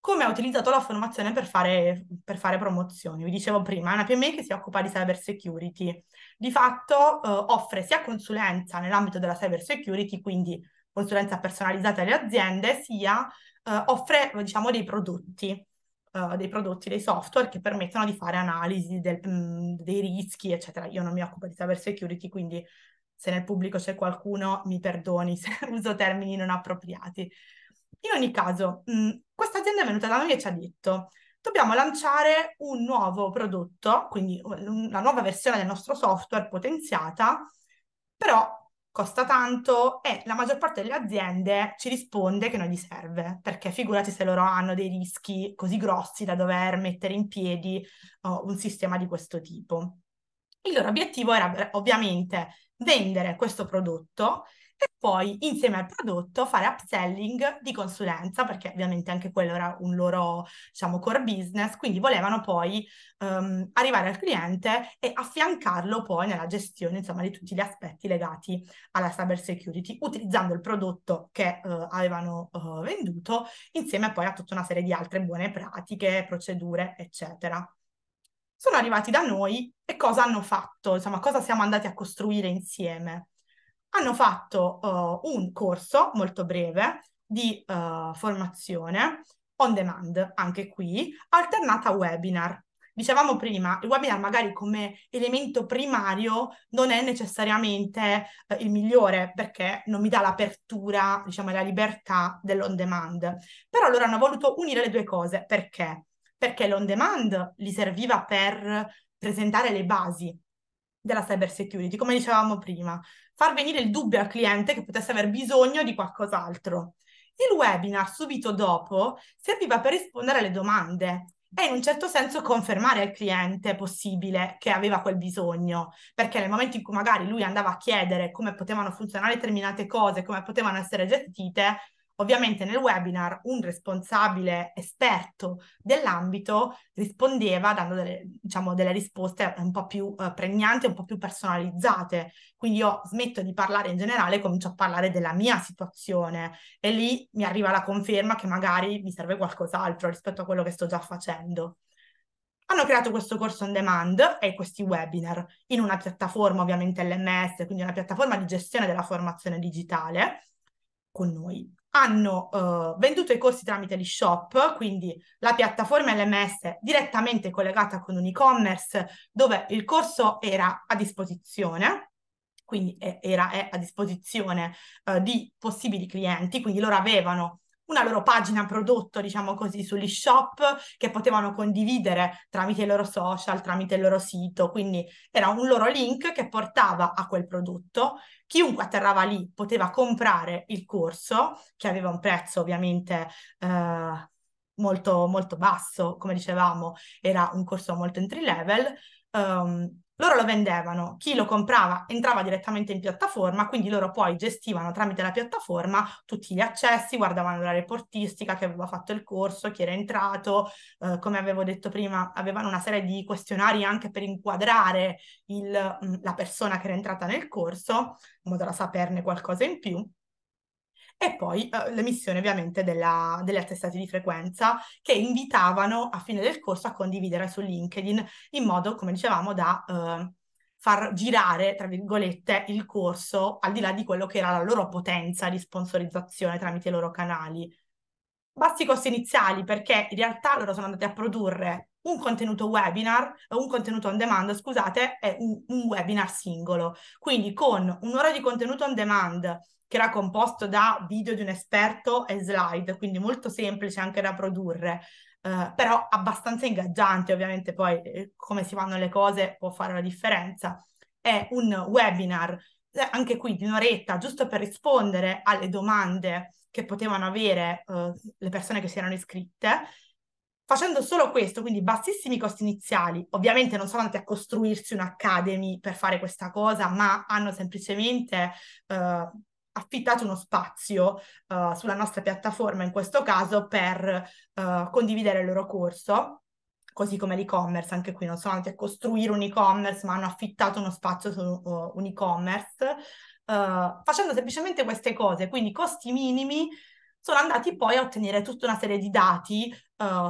A: come ha utilizzato la formazione per fare, per fare promozioni. Vi dicevo prima, è una PMI che si occupa di cyber security. Di fatto eh, offre sia consulenza nell'ambito della cyber security, quindi consulenza personalizzata alle aziende, sia eh, offre diciamo, dei prodotti, eh, dei prodotti, dei software che permettono di fare analisi del, mh, mm, dei rischi, eccetera. Io non mi occupo di cyber security, quindi se nel pubblico c'è qualcuno mi perdoni se uso termini non appropriati. In ogni caso, mm, questa azienda è venuta da noi e ci ha detto dobbiamo lanciare un nuovo prodotto, quindi una nuova versione del nostro software potenziata, però costa tanto e la maggior parte delle aziende ci risponde che non gli serve, perché figurati se loro hanno dei rischi così grossi da dover mettere in piedi oh, un sistema di questo tipo. Il loro obiettivo era ovviamente vendere questo prodotto e poi insieme al prodotto fare upselling di consulenza, perché ovviamente anche quello era un loro, diciamo, core business, quindi volevano poi um, arrivare al cliente e affiancarlo poi nella gestione, insomma, di tutti gli aspetti legati alla cyber security, utilizzando il prodotto che uh, avevano uh, venduto, insieme poi a tutta una serie di altre buone pratiche, procedure, eccetera sono arrivati da noi e cosa hanno fatto, insomma, cosa siamo andati a costruire insieme hanno fatto uh, un corso molto breve di uh, formazione on demand, anche qui, alternata a webinar. Dicevamo prima, il webinar magari come elemento primario non è necessariamente eh, il migliore perché non mi dà l'apertura, diciamo, la libertà dell'on demand. Però loro hanno voluto unire le due cose. Perché? Perché l'on demand gli serviva per presentare le basi della cyber security, come dicevamo prima far venire il dubbio al cliente che potesse aver bisogno di qualcos'altro. Il webinar subito dopo serviva per rispondere alle domande e in un certo senso confermare al cliente possibile che aveva quel bisogno, perché nel momento in cui magari lui andava a chiedere come potevano funzionare determinate cose, come potevano essere gestite, Ovviamente nel webinar un responsabile esperto dell'ambito rispondeva dando delle, diciamo, delle risposte un po' più eh, pregnanti, un po' più personalizzate. Quindi io smetto di parlare in generale e comincio a parlare della mia situazione e lì mi arriva la conferma che magari mi serve qualcos'altro rispetto a quello che sto già facendo hanno creato questo corso on demand e questi webinar in una piattaforma, ovviamente LMS, quindi una piattaforma di gestione della formazione digitale con noi hanno uh, venduto i corsi tramite l'e-shop, quindi la piattaforma LMS direttamente collegata con un e-commerce dove il corso era a disposizione, quindi era, è a disposizione uh, di possibili clienti, quindi loro avevano una loro pagina prodotto, diciamo così, sugli shop che potevano condividere tramite i loro social, tramite il loro sito, quindi era un loro link che portava a quel prodotto. Chiunque atterrava lì poteva comprare il corso, che aveva un prezzo ovviamente eh, molto, molto basso, come dicevamo, era un corso molto entry level. Um, loro lo vendevano, chi lo comprava entrava direttamente in piattaforma, quindi loro poi gestivano tramite la piattaforma tutti gli accessi, guardavano la reportistica, chi aveva fatto il corso, chi era entrato, eh, come avevo detto prima, avevano una serie di questionari anche per inquadrare il, mm, la persona che era entrata nel corso, in modo da saperne qualcosa in più e poi eh, l'emissione ovviamente della, delle attestati di frequenza che invitavano a fine del corso a condividere su LinkedIn in modo, come dicevamo, da eh, far girare, tra virgolette, il corso al di là di quello che era la loro potenza di sponsorizzazione tramite i loro canali. Bassi costi iniziali perché in realtà loro sono andati a produrre un contenuto webinar, eh, un contenuto on demand, scusate, è un, un, webinar singolo. Quindi con un'ora di contenuto on demand che era composto da video di un esperto e slide, quindi molto semplice anche da produrre. Uh, però abbastanza ingaggiante, ovviamente poi eh, come si fanno le cose può fare la differenza. È un webinar, eh, anche qui di un'oretta, giusto per rispondere alle domande che potevano avere uh, le persone che si erano iscritte. Facendo solo questo, quindi bassissimi costi iniziali, ovviamente non sono andati a costruirsi un'academy per fare questa cosa, ma hanno semplicemente uh, affittato uno spazio uh, sulla nostra piattaforma, in questo caso, per uh, condividere il loro corso, così come l'e-commerce, anche qui non sono andati a costruire un e-commerce, ma hanno affittato uno spazio su uh, un e-commerce, eh, facendo semplicemente queste cose, quindi costi minimi sono andati poi a ottenere tutta una serie di dati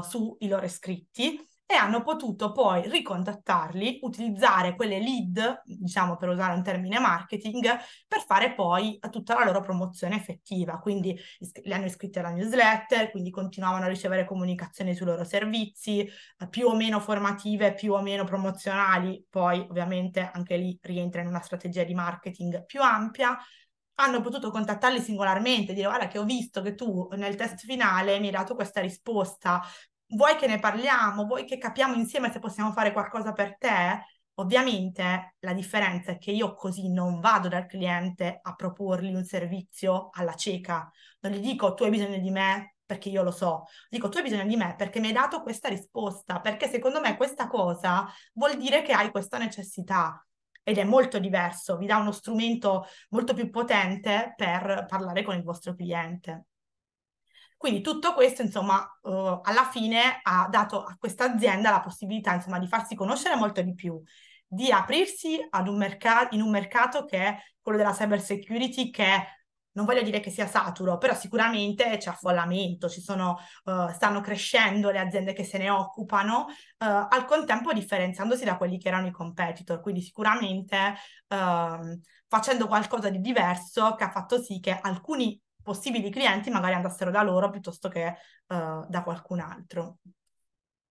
A: sui loro iscritti e hanno potuto poi ricontattarli, utilizzare quelle lead, diciamo per usare un termine marketing, per fare poi tutta la loro promozione effettiva. Quindi li hanno iscritti alla newsletter, quindi continuavano a ricevere comunicazioni sui loro servizi, eh, più o meno formative, più o meno promozionali, poi ovviamente anche lì rientra in una strategia di marketing più ampia hanno potuto contattarli singolarmente, dire guarda che ho visto che tu nel test finale mi hai dato questa risposta, vuoi che ne parliamo, vuoi che capiamo insieme se possiamo fare qualcosa per te? Ovviamente la differenza è che io così non vado dal cliente a proporgli un servizio alla cieca, non gli dico tu hai bisogno di me perché io lo so, dico tu hai bisogno di me perché mi hai dato questa risposta, perché secondo me questa cosa vuol dire che hai questa necessità ed è molto diverso, vi dà uno strumento molto più potente per parlare con il vostro cliente. Quindi tutto questo, insomma, uh, alla fine ha dato a questa azienda la possibilità, insomma, di farsi conoscere molto di più, di aprirsi un merc- in un mercato che è quello della cyber security, che non voglio dire che sia saturo, però sicuramente c'è affollamento, sono, uh, stanno crescendo le aziende che se ne occupano, uh, al contempo differenziandosi da quelli che erano i competitor, quindi sicuramente uh, facendo qualcosa di diverso che ha fatto sì che alcuni possibili clienti magari andassero da loro piuttosto che uh, da qualcun altro.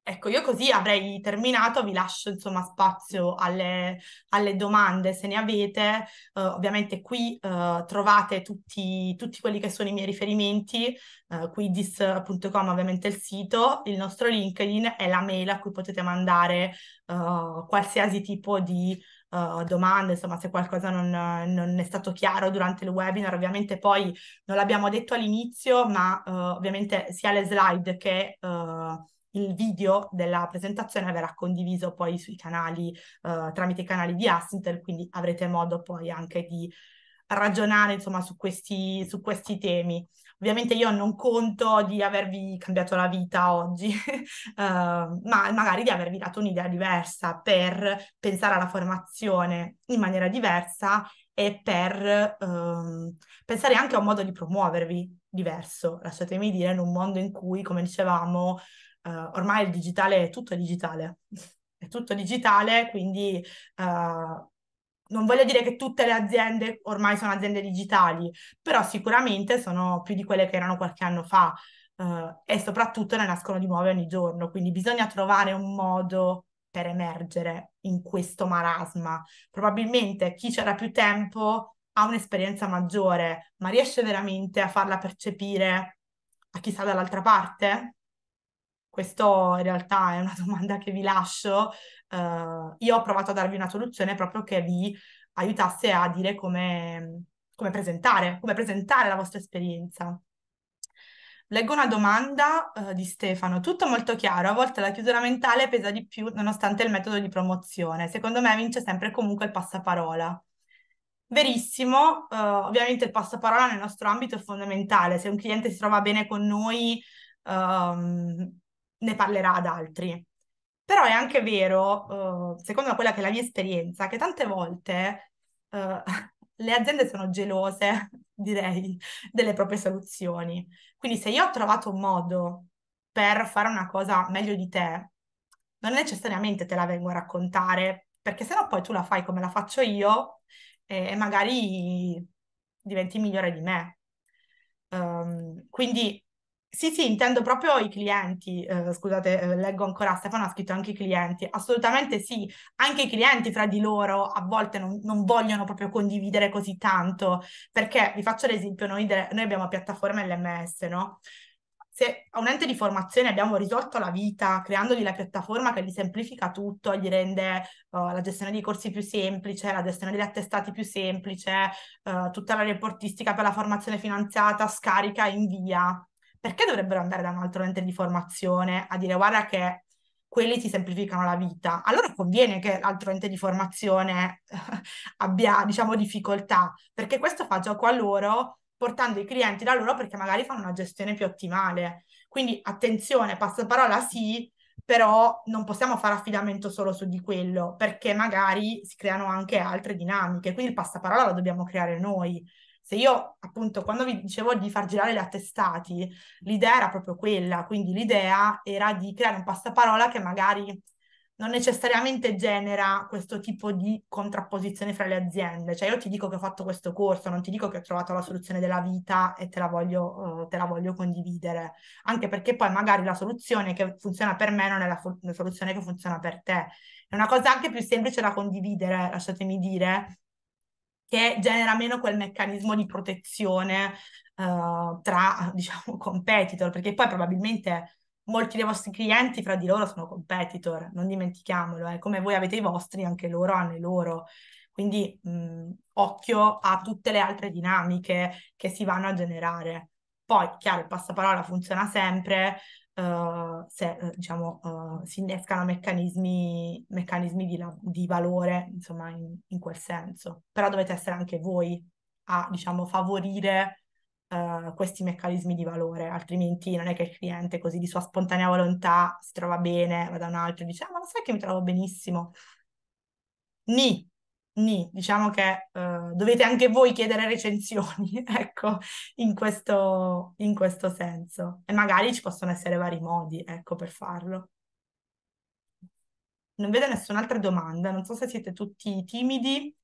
A: Ecco, io così avrei terminato, vi lascio insomma spazio alle, alle domande se ne avete. Uh, ovviamente qui uh, trovate tutti, tutti, quelli che sono i miei riferimenti, uh, quidis.com ovviamente il sito, il nostro LinkedIn è la mail a cui potete mandare qualsiasi tipo di uh, domande, insomma se qualcosa non, non, è stato chiaro durante il webinar, ovviamente poi non l'abbiamo detto all'inizio, ma uh, ovviamente sia le slide che uh, il video della presentazione verrà condiviso poi sui canali, tramite i canali di Assintel, quindi avrete modo poi anche di ragionare insomma su questi, su questi temi. Ovviamente io non conto di avervi cambiato la vita oggi, uh, ma magari di avervi dato un'idea diversa per pensare alla formazione in maniera diversa e per uh, pensare anche a un modo di promuovervi diverso, lasciatemi dire, in un mondo in cui, come dicevamo, uh, ormai il digitale è tutto digitale. È tutto digitale, quindi uh, non voglio dire che tutte le aziende ormai sono aziende digitali, però sicuramente sono più di quelle che erano qualche anno fa eh, e soprattutto ne nascono di nuove ogni giorno, quindi bisogna trovare un modo per emergere in questo marasma. Probabilmente chi c'era più tempo ha un'esperienza maggiore, ma riesce veramente a farla percepire a chi sta dall'altra parte? Questo in realtà è una domanda che vi lascio. Uh, io ho provato a darvi una soluzione proprio che vi aiutasse a dire come, come presentare, come presentare la vostra esperienza. Leggo una domanda uh, di Stefano. Tutto molto chiaro, a volte la chiusura mentale pesa di più nonostante il metodo di promozione. Secondo me vince sempre comunque il passaparola. Verissimo, uh, ovviamente il passaparola nel nostro ambito è fondamentale. Se un cliente si trova bene con noi, um, ne parlerà ad altri. Però è anche vero, eh, secondo quella che è la mia esperienza, che tante volte eh, le aziende sono gelose, direi, delle proprie soluzioni. Quindi se io ho trovato un modo per fare una cosa meglio di te, non necessariamente te la vengo a raccontare, perché sennò poi tu la fai come la faccio io e, e magari diventi migliore di me. Um, quindi sì, sì, intendo proprio i clienti, eh, scusate, eh, leggo ancora, Stefano ha scritto anche i clienti, assolutamente sì, anche i clienti fra di loro a volte non, non vogliono proprio condividere così tanto, perché vi faccio l'esempio, noi, de- noi abbiamo piattaforma LMS, no? se a un ente di formazione abbiamo risolto la vita creandogli la piattaforma che gli semplifica tutto, gli rende uh, la gestione dei corsi più semplice, la gestione degli attestati più semplice, uh, tutta la reportistica per la formazione finanziata, scarica, e invia perché dovrebbero andare da un altro ente di formazione a dire guarda che quelli ti semplificano la vita. Allora conviene che l'altro ente di formazione eh, abbia, diciamo, difficoltà, perché questo fa gioco a loro, portando i clienti da loro perché magari fanno una gestione più ottimale. Quindi attenzione, passaparola sì, però non possiamo fare affidamento solo su di quello, perché magari si creano anche altre dinamiche, quindi il passaparola lo dobbiamo creare noi. Se io, appunto, quando vi dicevo di far girare gli attestati, l'idea era proprio quella, quindi l'idea era di creare un passaparola che magari non necessariamente genera questo tipo di contrapposizione fra le aziende. Cioè io ti dico che ho fatto questo corso, non ti dico che ho trovato la soluzione della vita e te la voglio, uh, te la voglio condividere, anche perché poi magari la soluzione che funziona per me non è la, fo- la, soluzione che funziona per te. È una cosa anche più semplice da condividere, lasciatemi dire, che genera meno quel meccanismo di protezione uh, tra, diciamo, competitor, perché poi probabilmente molti dei vostri clienti fra di loro sono competitor, non dimentichiamolo, eh. come voi avete i vostri, anche loro hanno i loro. Quindi mh, mm, occhio a tutte le altre dinamiche che si vanno a generare. Poi, chiaro, il passaparola funziona sempre, uh, se eh, diciamo, uh, si innescano meccanismi, meccanismi di, di, valore, insomma, in, in, quel senso. Però dovete essere anche voi a diciamo, favorire questi meccanismi di valore, altrimenti non è che il cliente così di sua spontanea volontà si trova bene, va da un altro e dice ah, ma lo sai che mi trovo benissimo. Ni, Nì, diciamo che eh, dovete anche voi chiedere recensioni, ecco, in questo, in questo senso. E magari ci possono essere vari modi, ecco, per farlo. Non vedo nessun'altra domanda, non so se siete tutti timidi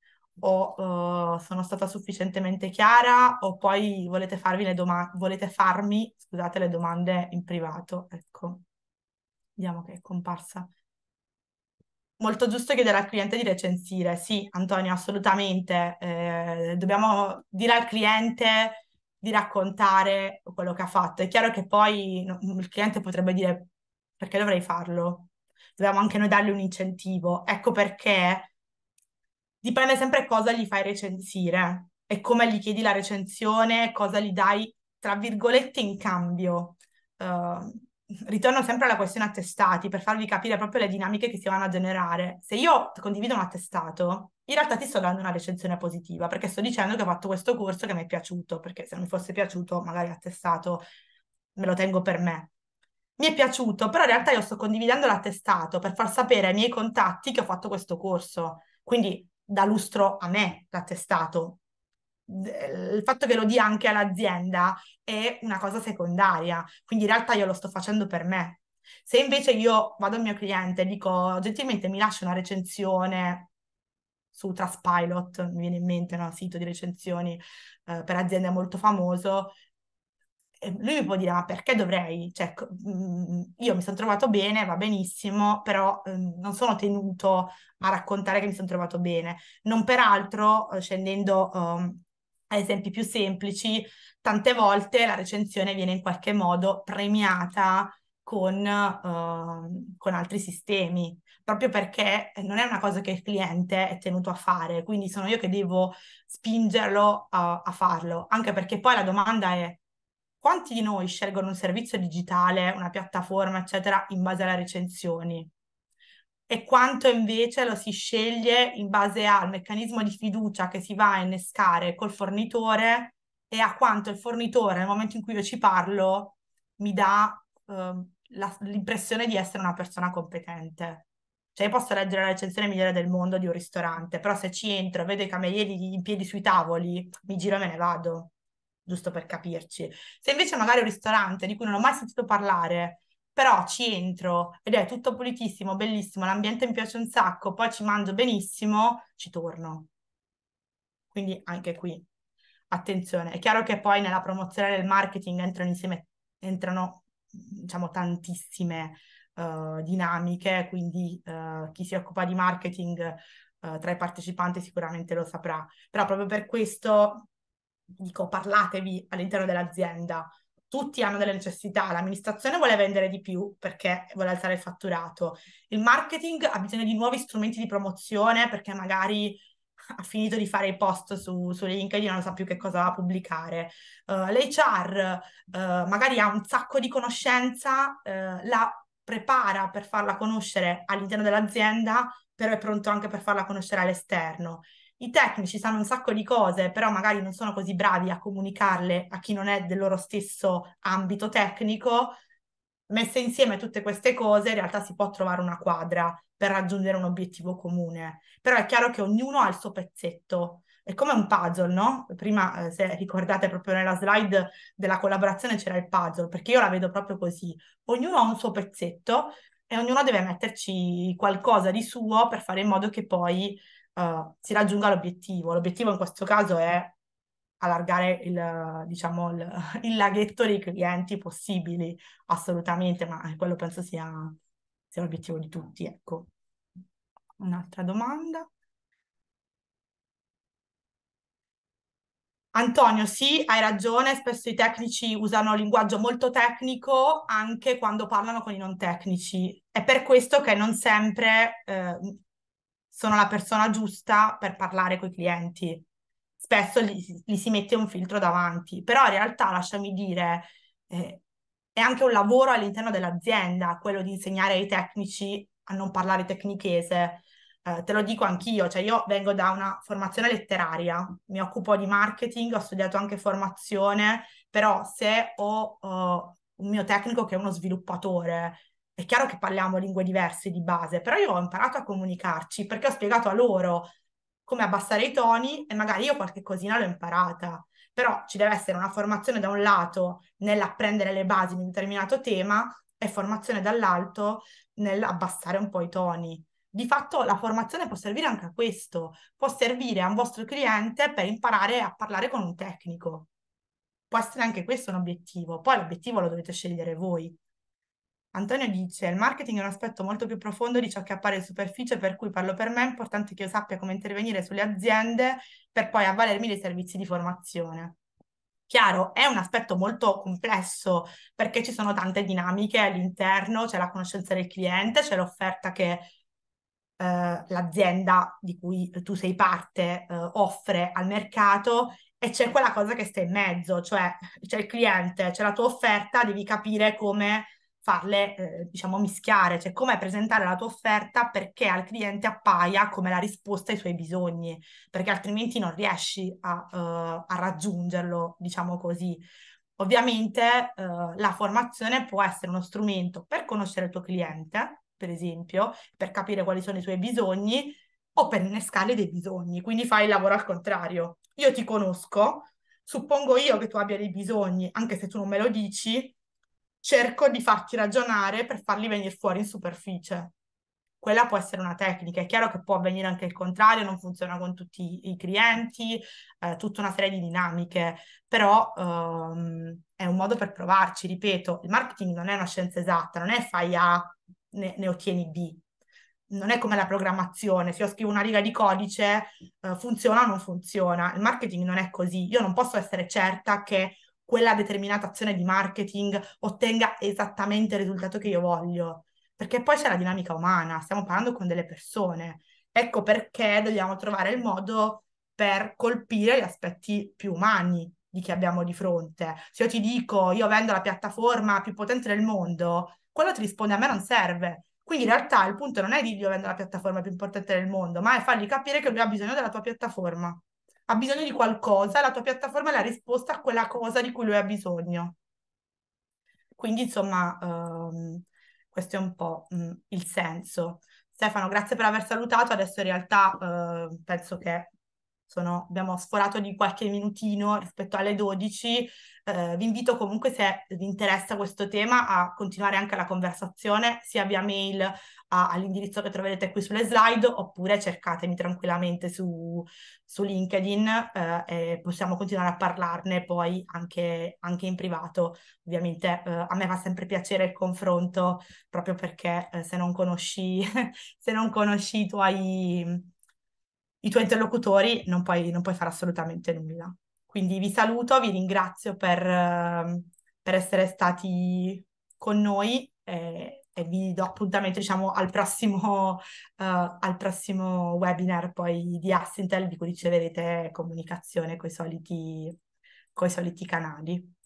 A: o uh, sono stata sufficientemente chiara o poi volete, farvi le doma- volete farmi scusate, le domande in privato. Ecco, vediamo che è comparsa molto giusto chiedere al cliente di recensire. Sì, Antonio, assolutamente. Eh, dobbiamo dire al cliente di raccontare quello che ha fatto. È chiaro che poi no, il cliente potrebbe dire perché dovrei farlo. Dobbiamo anche noi dargli un incentivo. Ecco perché dipende sempre cosa gli fai recensire e come gli chiedi la recensione, cosa gli dai, tra virgolette, in cambio. Uh, ritorno sempre alla questione attestati per farvi capire proprio le dinamiche che si vanno a generare. Se io condivido un attestato, in realtà ti sto dando una recensione positiva perché sto dicendo che ho fatto questo corso che mi è piaciuto, perché se non mi fosse piaciuto magari l'attestato me lo tengo per me. Mi è piaciuto, però in realtà io sto condividendo l'attestato per far sapere ai miei contatti che ho fatto questo corso. Quindi da lustro a me l'attestato, il fatto che lo dia anche all'azienda è una cosa secondaria, quindi in realtà io lo sto facendo per me. Se invece io vado al mio cliente e dico gentilmente mi lascia una recensione su Traspilot, mi viene in mente no? un sito di recensioni eh, per aziende molto famoso, lui mi può dire ma perché dovrei? Cioè, mm, io mi sono trovato bene, va benissimo, però eh, non sono tenuto a raccontare che mi sono trovato bene. Non peraltro, eh, scendendo um, a esempi più semplici, tante volte la recensione viene in qualche modo premiata con, uh, con, altri sistemi, proprio perché non è una cosa che il cliente è tenuto a fare, quindi sono io che devo spingerlo a, a farlo, anche perché poi la domanda è quanti di noi scelgono un servizio digitale, una piattaforma, eccetera, in base alle recensioni? e quanto invece lo si sceglie in base al meccanismo di fiducia che si va a innescare col fornitore e a quanto il fornitore nel momento in cui io ci parlo mi dà eh, la, l'impressione di essere una persona competente. Cioè io posso leggere la recensione migliore del mondo di un ristorante, però se ci entro e vedo i camerieri in piedi sui tavoli, mi giro e me ne vado, giusto per capirci. Se invece magari un ristorante di cui non ho mai sentito parlare però ci entro ed è tutto pulitissimo, bellissimo, l'ambiente mi piace un sacco, poi ci mangio benissimo, ci torno. Quindi anche qui, attenzione, è chiaro che poi nella promozione del marketing entrano insieme, entrano diciamo tantissime uh, dinamiche, quindi uh, chi si occupa di marketing uh, tra i partecipanti sicuramente lo saprà, però proprio per questo dico parlatevi all'interno dell'azienda, tutti hanno delle necessità, l'amministrazione vuole vendere di più perché vuole alzare il fatturato, il marketing ha bisogno di nuovi strumenti di promozione perché magari ha finito di fare i post su, su LinkedIn, non sa più che cosa pubblicare. Uh, eh, L'HR uh, eh, magari ha un sacco di conoscenza, uh, la prepara per farla conoscere all'interno dell'azienda, però è pronto anche per farla conoscere all'esterno. I tecnici sanno un sacco di cose, però magari non sono così bravi a comunicarle a chi non è del loro stesso ambito tecnico. Messe insieme tutte queste cose, in realtà si può trovare una quadra per raggiungere un obiettivo comune. Però è chiaro che ognuno ha il suo pezzetto è come un puzzle, no? Prima, eh, se ricordate proprio nella slide della collaborazione c'era il puzzle, perché io la vedo proprio così. Ognuno ha un suo pezzetto e ognuno deve metterci qualcosa di suo per fare in modo che poi eh, si raggiunga l'obiettivo. L'obiettivo in questo caso è allargare il, diciamo, il, il laghetto dei clienti possibili, assolutamente, ma quello penso sia, sia l'obiettivo di tutti. Ecco. Un'altra domanda. Antonio, sì, hai ragione, spesso i tecnici usano linguaggio molto tecnico anche quando parlano con i non tecnici. È per questo che non sempre eh, sono la persona giusta per parlare con i clienti. Spesso gli, gli, si mette un filtro davanti, però in realtà lasciami dire, eh, è anche un lavoro all'interno dell'azienda quello di insegnare ai tecnici a non parlare tecnichese. Eh, te lo dico anch'io, cioè io vengo da una formazione letteraria, mi occupo di marketing, ho studiato anche formazione, però se ho uh, un mio tecnico che è uno sviluppatore è chiaro che parliamo lingue diverse di base, però io ho imparato a comunicarci perché ho spiegato a loro come abbassare i toni e magari io qualche cosina l'ho imparata. Però ci deve essere una formazione da un lato nell'apprendere le basi di un determinato tema e formazione dall'alto nell'abbassare un po' i toni. Di fatto la formazione può servire anche a questo, può servire a un vostro cliente per imparare a parlare con un tecnico. Può essere anche questo un obiettivo, poi l'obiettivo lo dovete scegliere voi. Antonio dice: Il marketing è un aspetto molto più profondo di ciò che appare in superficie, per cui parlo per me. È importante che io sappia come intervenire sulle aziende per poi avvalermi dei servizi di formazione. Chiaro, è un aspetto molto complesso perché ci sono tante dinamiche all'interno, c'è la conoscenza del cliente, c'è l'offerta che eh, l'azienda di cui tu sei parte eh, offre al mercato e c'è quella cosa che sta in mezzo, cioè c'è il cliente, c'è la tua offerta, devi capire come farle, eh, diciamo, mischiare, cioè come presentare la tua offerta perché al cliente appaia come la risposta ai suoi bisogni, perché altrimenti non riesci a, uh, a raggiungerlo, diciamo così. Ovviamente uh, la formazione può essere uno strumento per conoscere il tuo cliente, per esempio, per capire quali sono i suoi bisogni o per innescare dei bisogni, quindi fai il lavoro al contrario. Io ti conosco, suppongo io che tu abbia dei bisogni, anche se tu non me lo dici, cerco di farti ragionare per farli venire fuori in superficie. Quella può essere una tecnica, è chiaro che può avvenire anche il contrario, non funziona con tutti i clienti, eh, tutta una serie di dinamiche, però ehm, è un modo per provarci, ripeto, il marketing non è una scienza esatta, non è fai A, ne, ne ottieni B, non è come la programmazione, se io scrivo una riga di codice eh, funziona o non funziona, il marketing non è così, io non posso essere certa che quella determinata azione di marketing ottenga esattamente il risultato che io voglio. Perché poi c'è la dinamica umana, stiamo parlando con delle persone. Ecco perché dobbiamo trovare il modo per colpire gli aspetti più umani di chi abbiamo di fronte. Se io ti dico io vendo la piattaforma più potente del mondo, quello ti risponde a me non serve. Quindi in realtà il punto non è di io vendo la piattaforma più importante del mondo, ma è fargli capire che lui ha bisogno della tua piattaforma ha bisogno di qualcosa, la tua piattaforma è la risposta a quella cosa di cui lui ha bisogno. Quindi, insomma, ehm, questo è un po' mh, mm, il senso. Stefano, grazie per aver salutato. Adesso in realtà eh, penso che sono, abbiamo sforato di qualche minutino rispetto alle 12. Eh, vi invito comunque, se vi interessa questo tema, a continuare anche la conversazione sia via mail a, all'indirizzo che troverete qui sulle slide oppure cercatemi tranquillamente su, su LinkedIn eh, e possiamo continuare a parlarne poi anche, anche in privato. Ovviamente eh, a me fa sempre piacere il confronto proprio perché eh, se non conosci, se non conosci i tuoi i tuoi interlocutori non puoi, non puoi fare assolutamente nulla. Quindi vi saluto, vi ringrazio per, ehm, per essere stati con noi e, eh, e vi do appuntamento diciamo, al, prossimo, uh, al, prossimo, webinar poi di Assintel di cui riceverete comunicazione coi soliti, soliti canali.